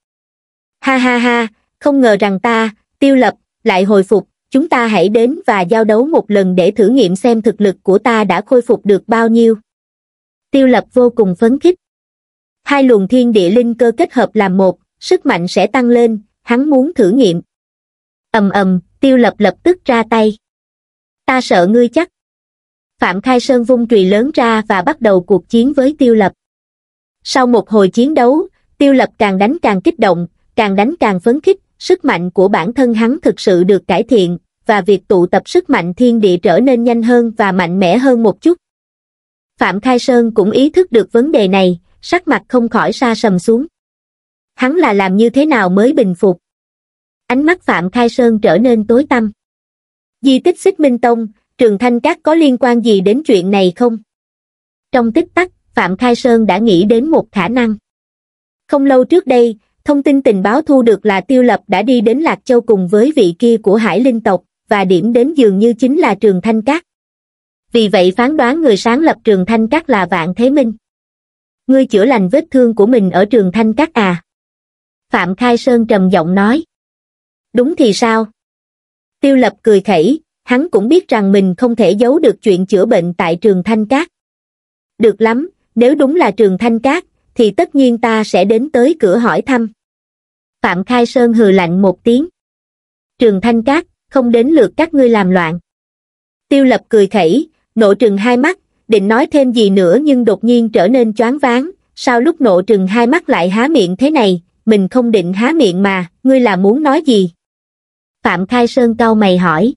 Speaker 1: Ha ha ha, không ngờ rằng ta, tiêu lập, lại hồi phục, chúng ta hãy đến và giao đấu một lần để thử nghiệm xem thực lực của ta đã khôi phục được bao nhiêu. Tiêu lập vô cùng phấn khích hai luồng thiên địa linh cơ kết hợp làm một, sức mạnh sẽ tăng lên, hắn muốn thử nghiệm. ầm ầm, tiêu lập lập tức ra tay. Ta sợ ngươi chắc. Phạm Khai Sơn vung trùy lớn ra và bắt đầu cuộc chiến với tiêu lập. Sau một hồi chiến đấu, tiêu lập càng đánh càng kích động, càng đánh càng phấn khích, sức mạnh của bản thân hắn thực sự được cải thiện, và việc tụ tập sức mạnh thiên địa trở nên nhanh hơn và mạnh mẽ hơn một chút. Phạm Khai Sơn cũng ý thức được vấn đề này, sắc mặt không khỏi xa sầm xuống hắn là làm như thế nào mới bình phục ánh mắt phạm khai sơn trở nên tối tăm di tích xích minh tông trường thanh các có liên quan gì đến chuyện này không trong tích tắc phạm khai sơn đã nghĩ đến một khả năng không lâu trước đây thông tin tình báo thu được là tiêu lập đã đi đến lạc châu cùng với vị kia của hải linh tộc và điểm đến dường như chính là trường thanh các vì vậy phán đoán người sáng lập trường thanh các là vạn thế minh ngươi chữa lành vết thương của mình ở trường thanh các à. Phạm Khai Sơn trầm giọng nói. Đúng thì sao? Tiêu Lập cười khẩy, hắn cũng biết rằng mình không thể giấu được chuyện chữa bệnh tại trường thanh các. Được lắm, nếu đúng là trường thanh các, thì tất nhiên ta sẽ đến tới cửa hỏi thăm. Phạm Khai Sơn hừ lạnh một tiếng. Trường thanh các, không đến lượt các ngươi làm loạn. Tiêu Lập cười khẩy, nộ trừng hai mắt, định nói thêm gì nữa nhưng đột nhiên trở nên choáng váng, sao lúc nộ trừng hai mắt lại há miệng thế này, mình không định há miệng mà, ngươi là muốn nói gì? Phạm Khai Sơn cau mày hỏi.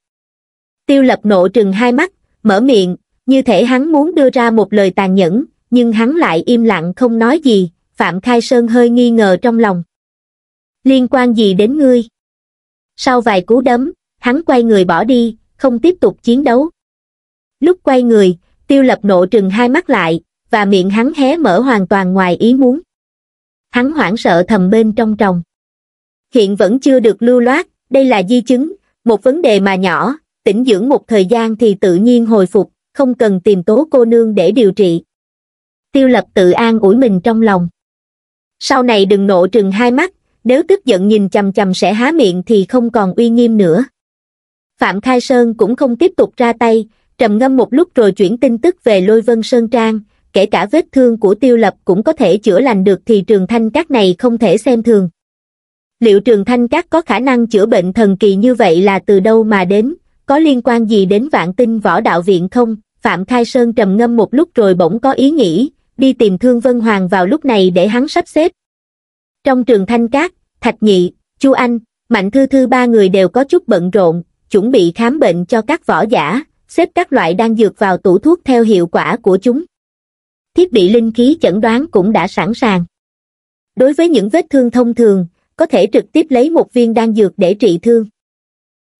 Speaker 1: Tiêu lập nộ trừng hai mắt, mở miệng, như thể hắn muốn đưa ra một lời tàn nhẫn, nhưng hắn lại im lặng không nói gì, Phạm Khai Sơn hơi nghi ngờ trong lòng. Liên quan gì đến ngươi? Sau vài cú đấm, hắn quay người bỏ đi, không tiếp tục chiến đấu. Lúc quay người, tiêu lập nộ trừng hai mắt lại, và miệng hắn hé mở hoàn toàn ngoài ý muốn. Hắn hoảng sợ thầm bên trong tròng. Hiện vẫn chưa được lưu loát, đây là di chứng, một vấn đề mà nhỏ, tĩnh dưỡng một thời gian thì tự nhiên hồi phục, không cần tìm tố cô nương để điều trị. Tiêu lập tự an ủi mình trong lòng. Sau này đừng nộ trừng hai mắt, nếu tức giận nhìn chầm chầm sẽ há miệng thì không còn uy nghiêm nữa. Phạm Khai Sơn cũng không tiếp tục ra tay, trầm ngâm một lúc rồi chuyển tin tức về lôi vân sơn trang, kể cả vết thương của tiêu lập cũng có thể chữa lành được thì trường thanh các này không thể xem thường. Liệu trường thanh các có khả năng chữa bệnh thần kỳ như vậy là từ đâu mà đến, có liên quan gì đến vạn tinh võ đạo viện không? Phạm Khai Sơn trầm ngâm một lúc rồi bỗng có ý nghĩ, đi tìm Thương Vân Hoàng vào lúc này để hắn sắp xếp. Trong trường Thanh các Thạch Nhị, Chu Anh, Mạnh Thư Thư ba người đều có chút bận rộn, chuẩn bị khám bệnh cho các võ giả, xếp các loại đan dược vào tủ thuốc theo hiệu quả của chúng thiết bị linh khí chẩn đoán cũng đã sẵn sàng đối với những vết thương thông thường có thể trực tiếp lấy một viên đan dược để trị thương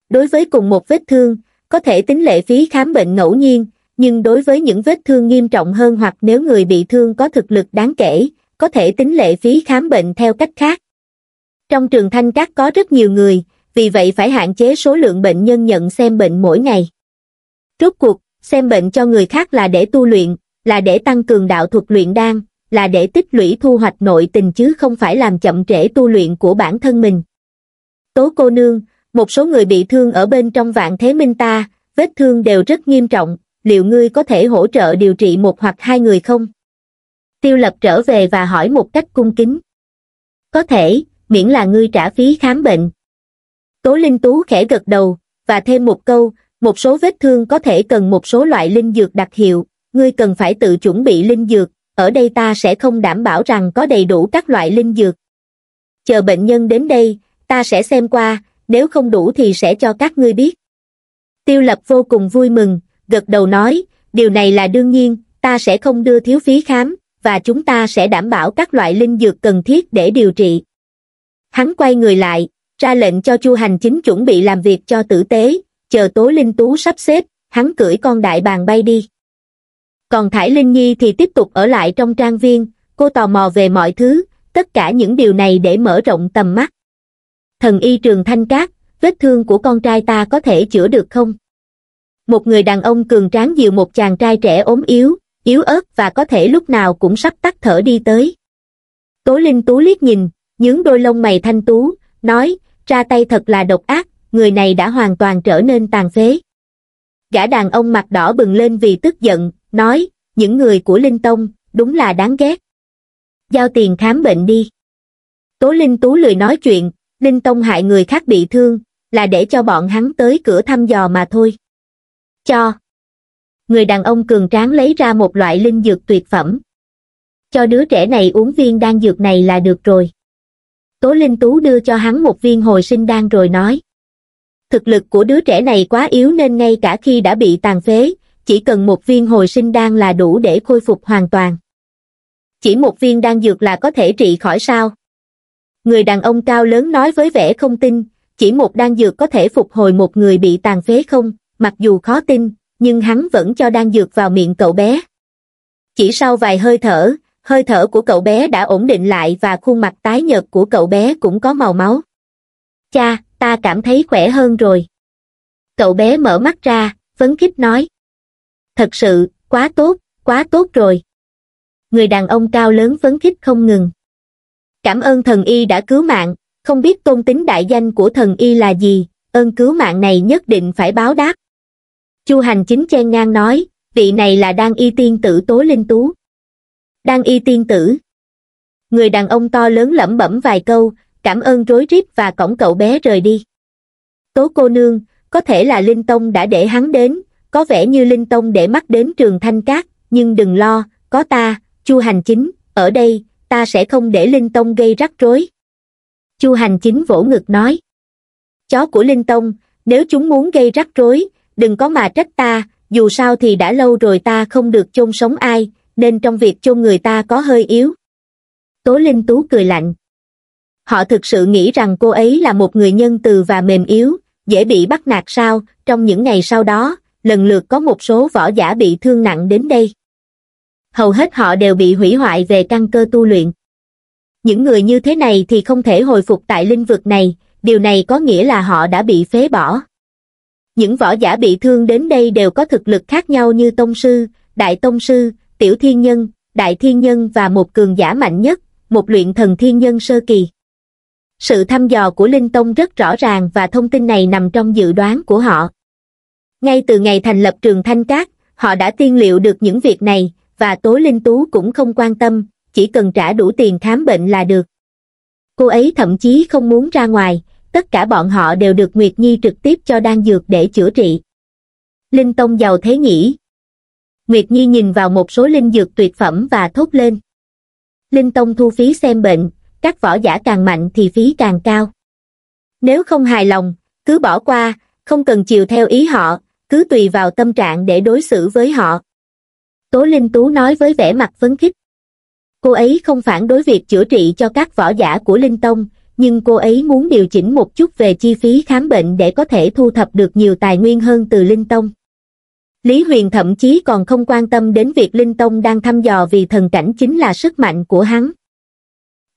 Speaker 1: đối với cùng một vết thương có thể tính lệ phí khám bệnh ngẫu nhiên nhưng đối với những vết thương nghiêm trọng hơn hoặc nếu người bị thương có thực lực đáng kể có thể tính lệ phí khám bệnh theo cách khác trong trường thanh các có rất nhiều người vì vậy phải hạn chế số lượng bệnh nhân nhận xem bệnh mỗi ngày Rốt cuộc, xem bệnh cho người khác là để tu luyện, là để tăng cường đạo thuật luyện đan, là để tích lũy thu hoạch nội tình chứ không phải làm chậm trễ tu luyện của bản thân mình. Tố cô nương, một số người bị thương ở bên trong vạn thế minh ta, vết thương đều rất nghiêm trọng, liệu ngươi có thể hỗ trợ điều trị một hoặc hai người không? Tiêu lập trở về và hỏi một cách cung kính. Có thể, miễn là ngươi trả phí khám bệnh. Tố Linh Tú khẽ gật đầu, và thêm một câu, một số vết thương có thể cần một số loại linh dược đặc hiệu, ngươi cần phải tự chuẩn bị linh dược, ở đây ta sẽ không đảm bảo rằng có đầy đủ các loại linh dược. Chờ bệnh nhân đến đây, ta sẽ xem qua, nếu không đủ thì sẽ cho các ngươi biết. Tiêu lập vô cùng vui mừng, gật đầu nói, điều này là đương nhiên, ta sẽ không đưa thiếu phí khám, và chúng ta sẽ đảm bảo các loại linh dược cần thiết để điều trị. Hắn quay người lại, ra lệnh cho Chu Hành Chính chuẩn bị làm việc cho tử tế, chờ tối linh tú sắp xếp hắn cưỡi con đại bàng bay đi còn thải linh nhi thì tiếp tục ở lại trong trang viên cô tò mò về mọi thứ tất cả những điều này để mở rộng tầm mắt thần y trường thanh cát vết thương của con trai ta có thể chữa được không một người đàn ông cường tráng dìu một chàng trai trẻ ốm yếu yếu ớt và có thể lúc nào cũng sắp tắt thở đi tới tố linh tú liếc nhìn nhướng đôi lông mày thanh tú nói ra tay thật là độc ác người này đã hoàn toàn trở nên tàn phế. Gã đàn ông mặt đỏ bừng lên vì tức giận, nói, những người của Linh Tông, đúng là đáng ghét. Giao tiền khám bệnh đi. Tố Linh Tú lười nói chuyện, Linh Tông hại người khác bị thương, là để cho bọn hắn tới cửa thăm dò mà thôi. Cho. Người đàn ông cường tráng lấy ra một loại linh dược tuyệt phẩm. Cho đứa trẻ này uống viên đan dược này là được rồi. Tố Linh Tú đưa cho hắn một viên hồi sinh đan rồi nói thực lực của đứa trẻ này quá yếu nên ngay cả khi đã bị tàn phế, chỉ cần một viên hồi sinh đan là đủ để khôi phục hoàn toàn. Chỉ một viên đan dược là có thể trị khỏi sao? Người đàn ông cao lớn nói với vẻ không tin, chỉ một đan dược có thể phục hồi một người bị tàn phế không, mặc dù khó tin, nhưng hắn vẫn cho đan dược vào miệng cậu bé. Chỉ sau vài hơi thở, hơi thở của cậu bé đã ổn định lại và khuôn mặt tái nhợt của cậu bé cũng có màu máu. Cha, ta cảm thấy khỏe hơn rồi. Cậu bé mở mắt ra, phấn khích nói. Thật sự, quá tốt, quá tốt rồi. Người đàn ông cao lớn phấn khích không ngừng. Cảm ơn thần y đã cứu mạng, không biết tôn tính đại danh của thần y là gì, ơn cứu mạng này nhất định phải báo đáp. Chu hành chính chen ngang nói, vị này là đang y tiên tử tố linh tú. Đang y tiên tử. Người đàn ông to lớn lẩm bẩm vài câu, cảm ơn rối rít và cổng cậu bé rời đi. Tố cô nương, có thể là Linh Tông đã để hắn đến, có vẻ như Linh Tông để mắt đến trường Thanh Cát, nhưng đừng lo, có ta, Chu Hành Chính, ở đây, ta sẽ không để Linh Tông gây rắc rối. Chu Hành Chính vỗ ngực nói. Chó của Linh Tông, nếu chúng muốn gây rắc rối, đừng có mà trách ta, dù sao thì đã lâu rồi ta không được chôn sống ai, nên trong việc chôn người ta có hơi yếu. Tố Linh Tú cười lạnh. Họ thực sự nghĩ rằng cô ấy là một người nhân từ và mềm yếu, dễ bị bắt nạt sao, trong những ngày sau đó, lần lượt có một số võ giả bị thương nặng đến đây. Hầu hết họ đều bị hủy hoại về căn cơ tu luyện. Những người như thế này thì không thể hồi phục tại linh vực này, điều này có nghĩa là họ đã bị phế bỏ. Những võ giả bị thương đến đây đều có thực lực khác nhau như tông sư, đại tông sư, tiểu thiên nhân, đại thiên nhân và một cường giả mạnh nhất, một luyện thần thiên nhân sơ kỳ sự thăm dò của Linh Tông rất rõ ràng và thông tin này nằm trong dự đoán của họ. Ngay từ ngày thành lập trường Thanh Cát, họ đã tiên liệu được những việc này, và Tố Linh Tú cũng không quan tâm, chỉ cần trả đủ tiền khám bệnh là được. Cô ấy thậm chí không muốn ra ngoài, tất cả bọn họ đều được Nguyệt Nhi trực tiếp cho đan dược để chữa trị. Linh Tông giàu thế nhỉ? Nguyệt Nhi nhìn vào một số linh dược tuyệt phẩm và thốt lên. Linh Tông thu phí xem bệnh, các võ giả càng mạnh thì phí càng cao. Nếu không hài lòng, cứ bỏ qua, không cần chiều theo ý họ, cứ tùy vào tâm trạng để đối xử với họ. Tố Linh Tú nói với vẻ mặt phấn khích. Cô ấy không phản đối việc chữa trị cho các võ giả của Linh Tông, nhưng cô ấy muốn điều chỉnh một chút về chi phí khám bệnh để có thể thu thập được nhiều tài nguyên hơn từ Linh Tông. Lý Huyền thậm chí còn không quan tâm đến việc Linh Tông đang thăm dò vì thần cảnh chính là sức mạnh của hắn.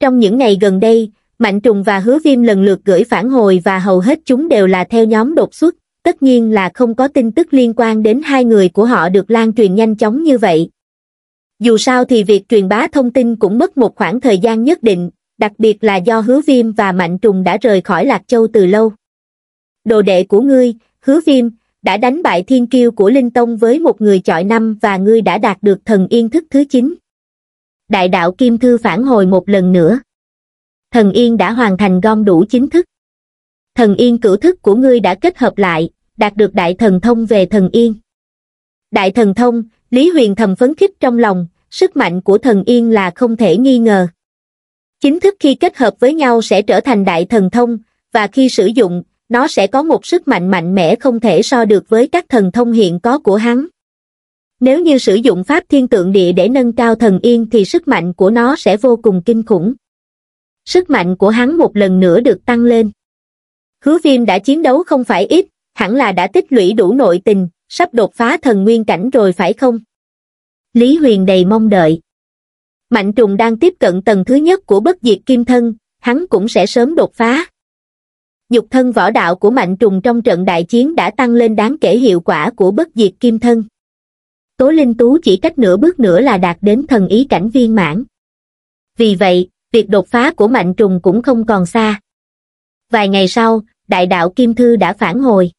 Speaker 1: Trong những ngày gần đây, Mạnh Trùng và Hứa Viêm lần lượt gửi phản hồi và hầu hết chúng đều là theo nhóm đột xuất, tất nhiên là không có tin tức liên quan đến hai người của họ được lan truyền nhanh chóng như vậy. Dù sao thì việc truyền bá thông tin cũng mất một khoảng thời gian nhất định, đặc biệt là do Hứa Viêm và Mạnh Trùng đã rời khỏi Lạc Châu từ lâu. Đồ đệ của ngươi, Hứa Viêm, đã đánh bại thiên kiêu của Linh Tông với một người chọi năm và ngươi đã đạt được thần yên thức thứ 9 đại đạo kim thư phản hồi một lần nữa. Thần Yên đã hoàn thành gom đủ chính thức. Thần Yên cửu thức của ngươi đã kết hợp lại, đạt được đại thần thông về thần Yên. Đại thần thông, Lý Huyền thầm phấn khích trong lòng, sức mạnh của thần Yên là không thể nghi ngờ. Chính thức khi kết hợp với nhau sẽ trở thành đại thần thông, và khi sử dụng, nó sẽ có một sức mạnh mạnh mẽ không thể so được với các thần thông hiện có của hắn. Nếu như sử dụng pháp thiên tượng địa để nâng cao thần yên thì sức mạnh của nó sẽ vô cùng kinh khủng. Sức mạnh của hắn một lần nữa được tăng lên. Hứa viêm đã chiến đấu không phải ít, hẳn là đã tích lũy đủ nội tình, sắp đột phá thần nguyên cảnh rồi phải không? Lý Huyền đầy mong đợi. Mạnh trùng đang tiếp cận tầng thứ nhất của bất diệt kim thân, hắn cũng sẽ sớm đột phá. dục thân võ đạo của mạnh trùng trong trận đại chiến đã tăng lên đáng kể hiệu quả của bất diệt kim thân. Tố Linh Tú chỉ cách nửa bước nữa là đạt đến thần ý cảnh viên mãn. Vì vậy, việc đột phá của Mạnh Trùng cũng không còn xa. Vài ngày sau, đại đạo Kim Thư đã phản hồi.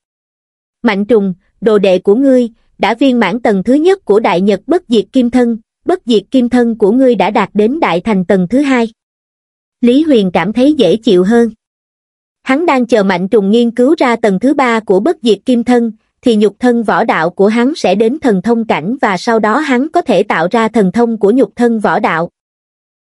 Speaker 1: Mạnh Trùng, đồ đệ của ngươi, đã viên mãn tầng thứ nhất của Đại Nhật Bất Diệt Kim Thân, Bất Diệt Kim Thân của ngươi đã đạt đến Đại Thành tầng thứ hai. Lý Huyền cảm thấy dễ chịu hơn. Hắn đang chờ Mạnh Trùng nghiên cứu ra tầng thứ ba của Bất Diệt Kim Thân, thì nhục thân võ đạo của hắn sẽ đến thần thông cảnh và sau đó hắn có thể tạo ra thần thông của nhục thân võ đạo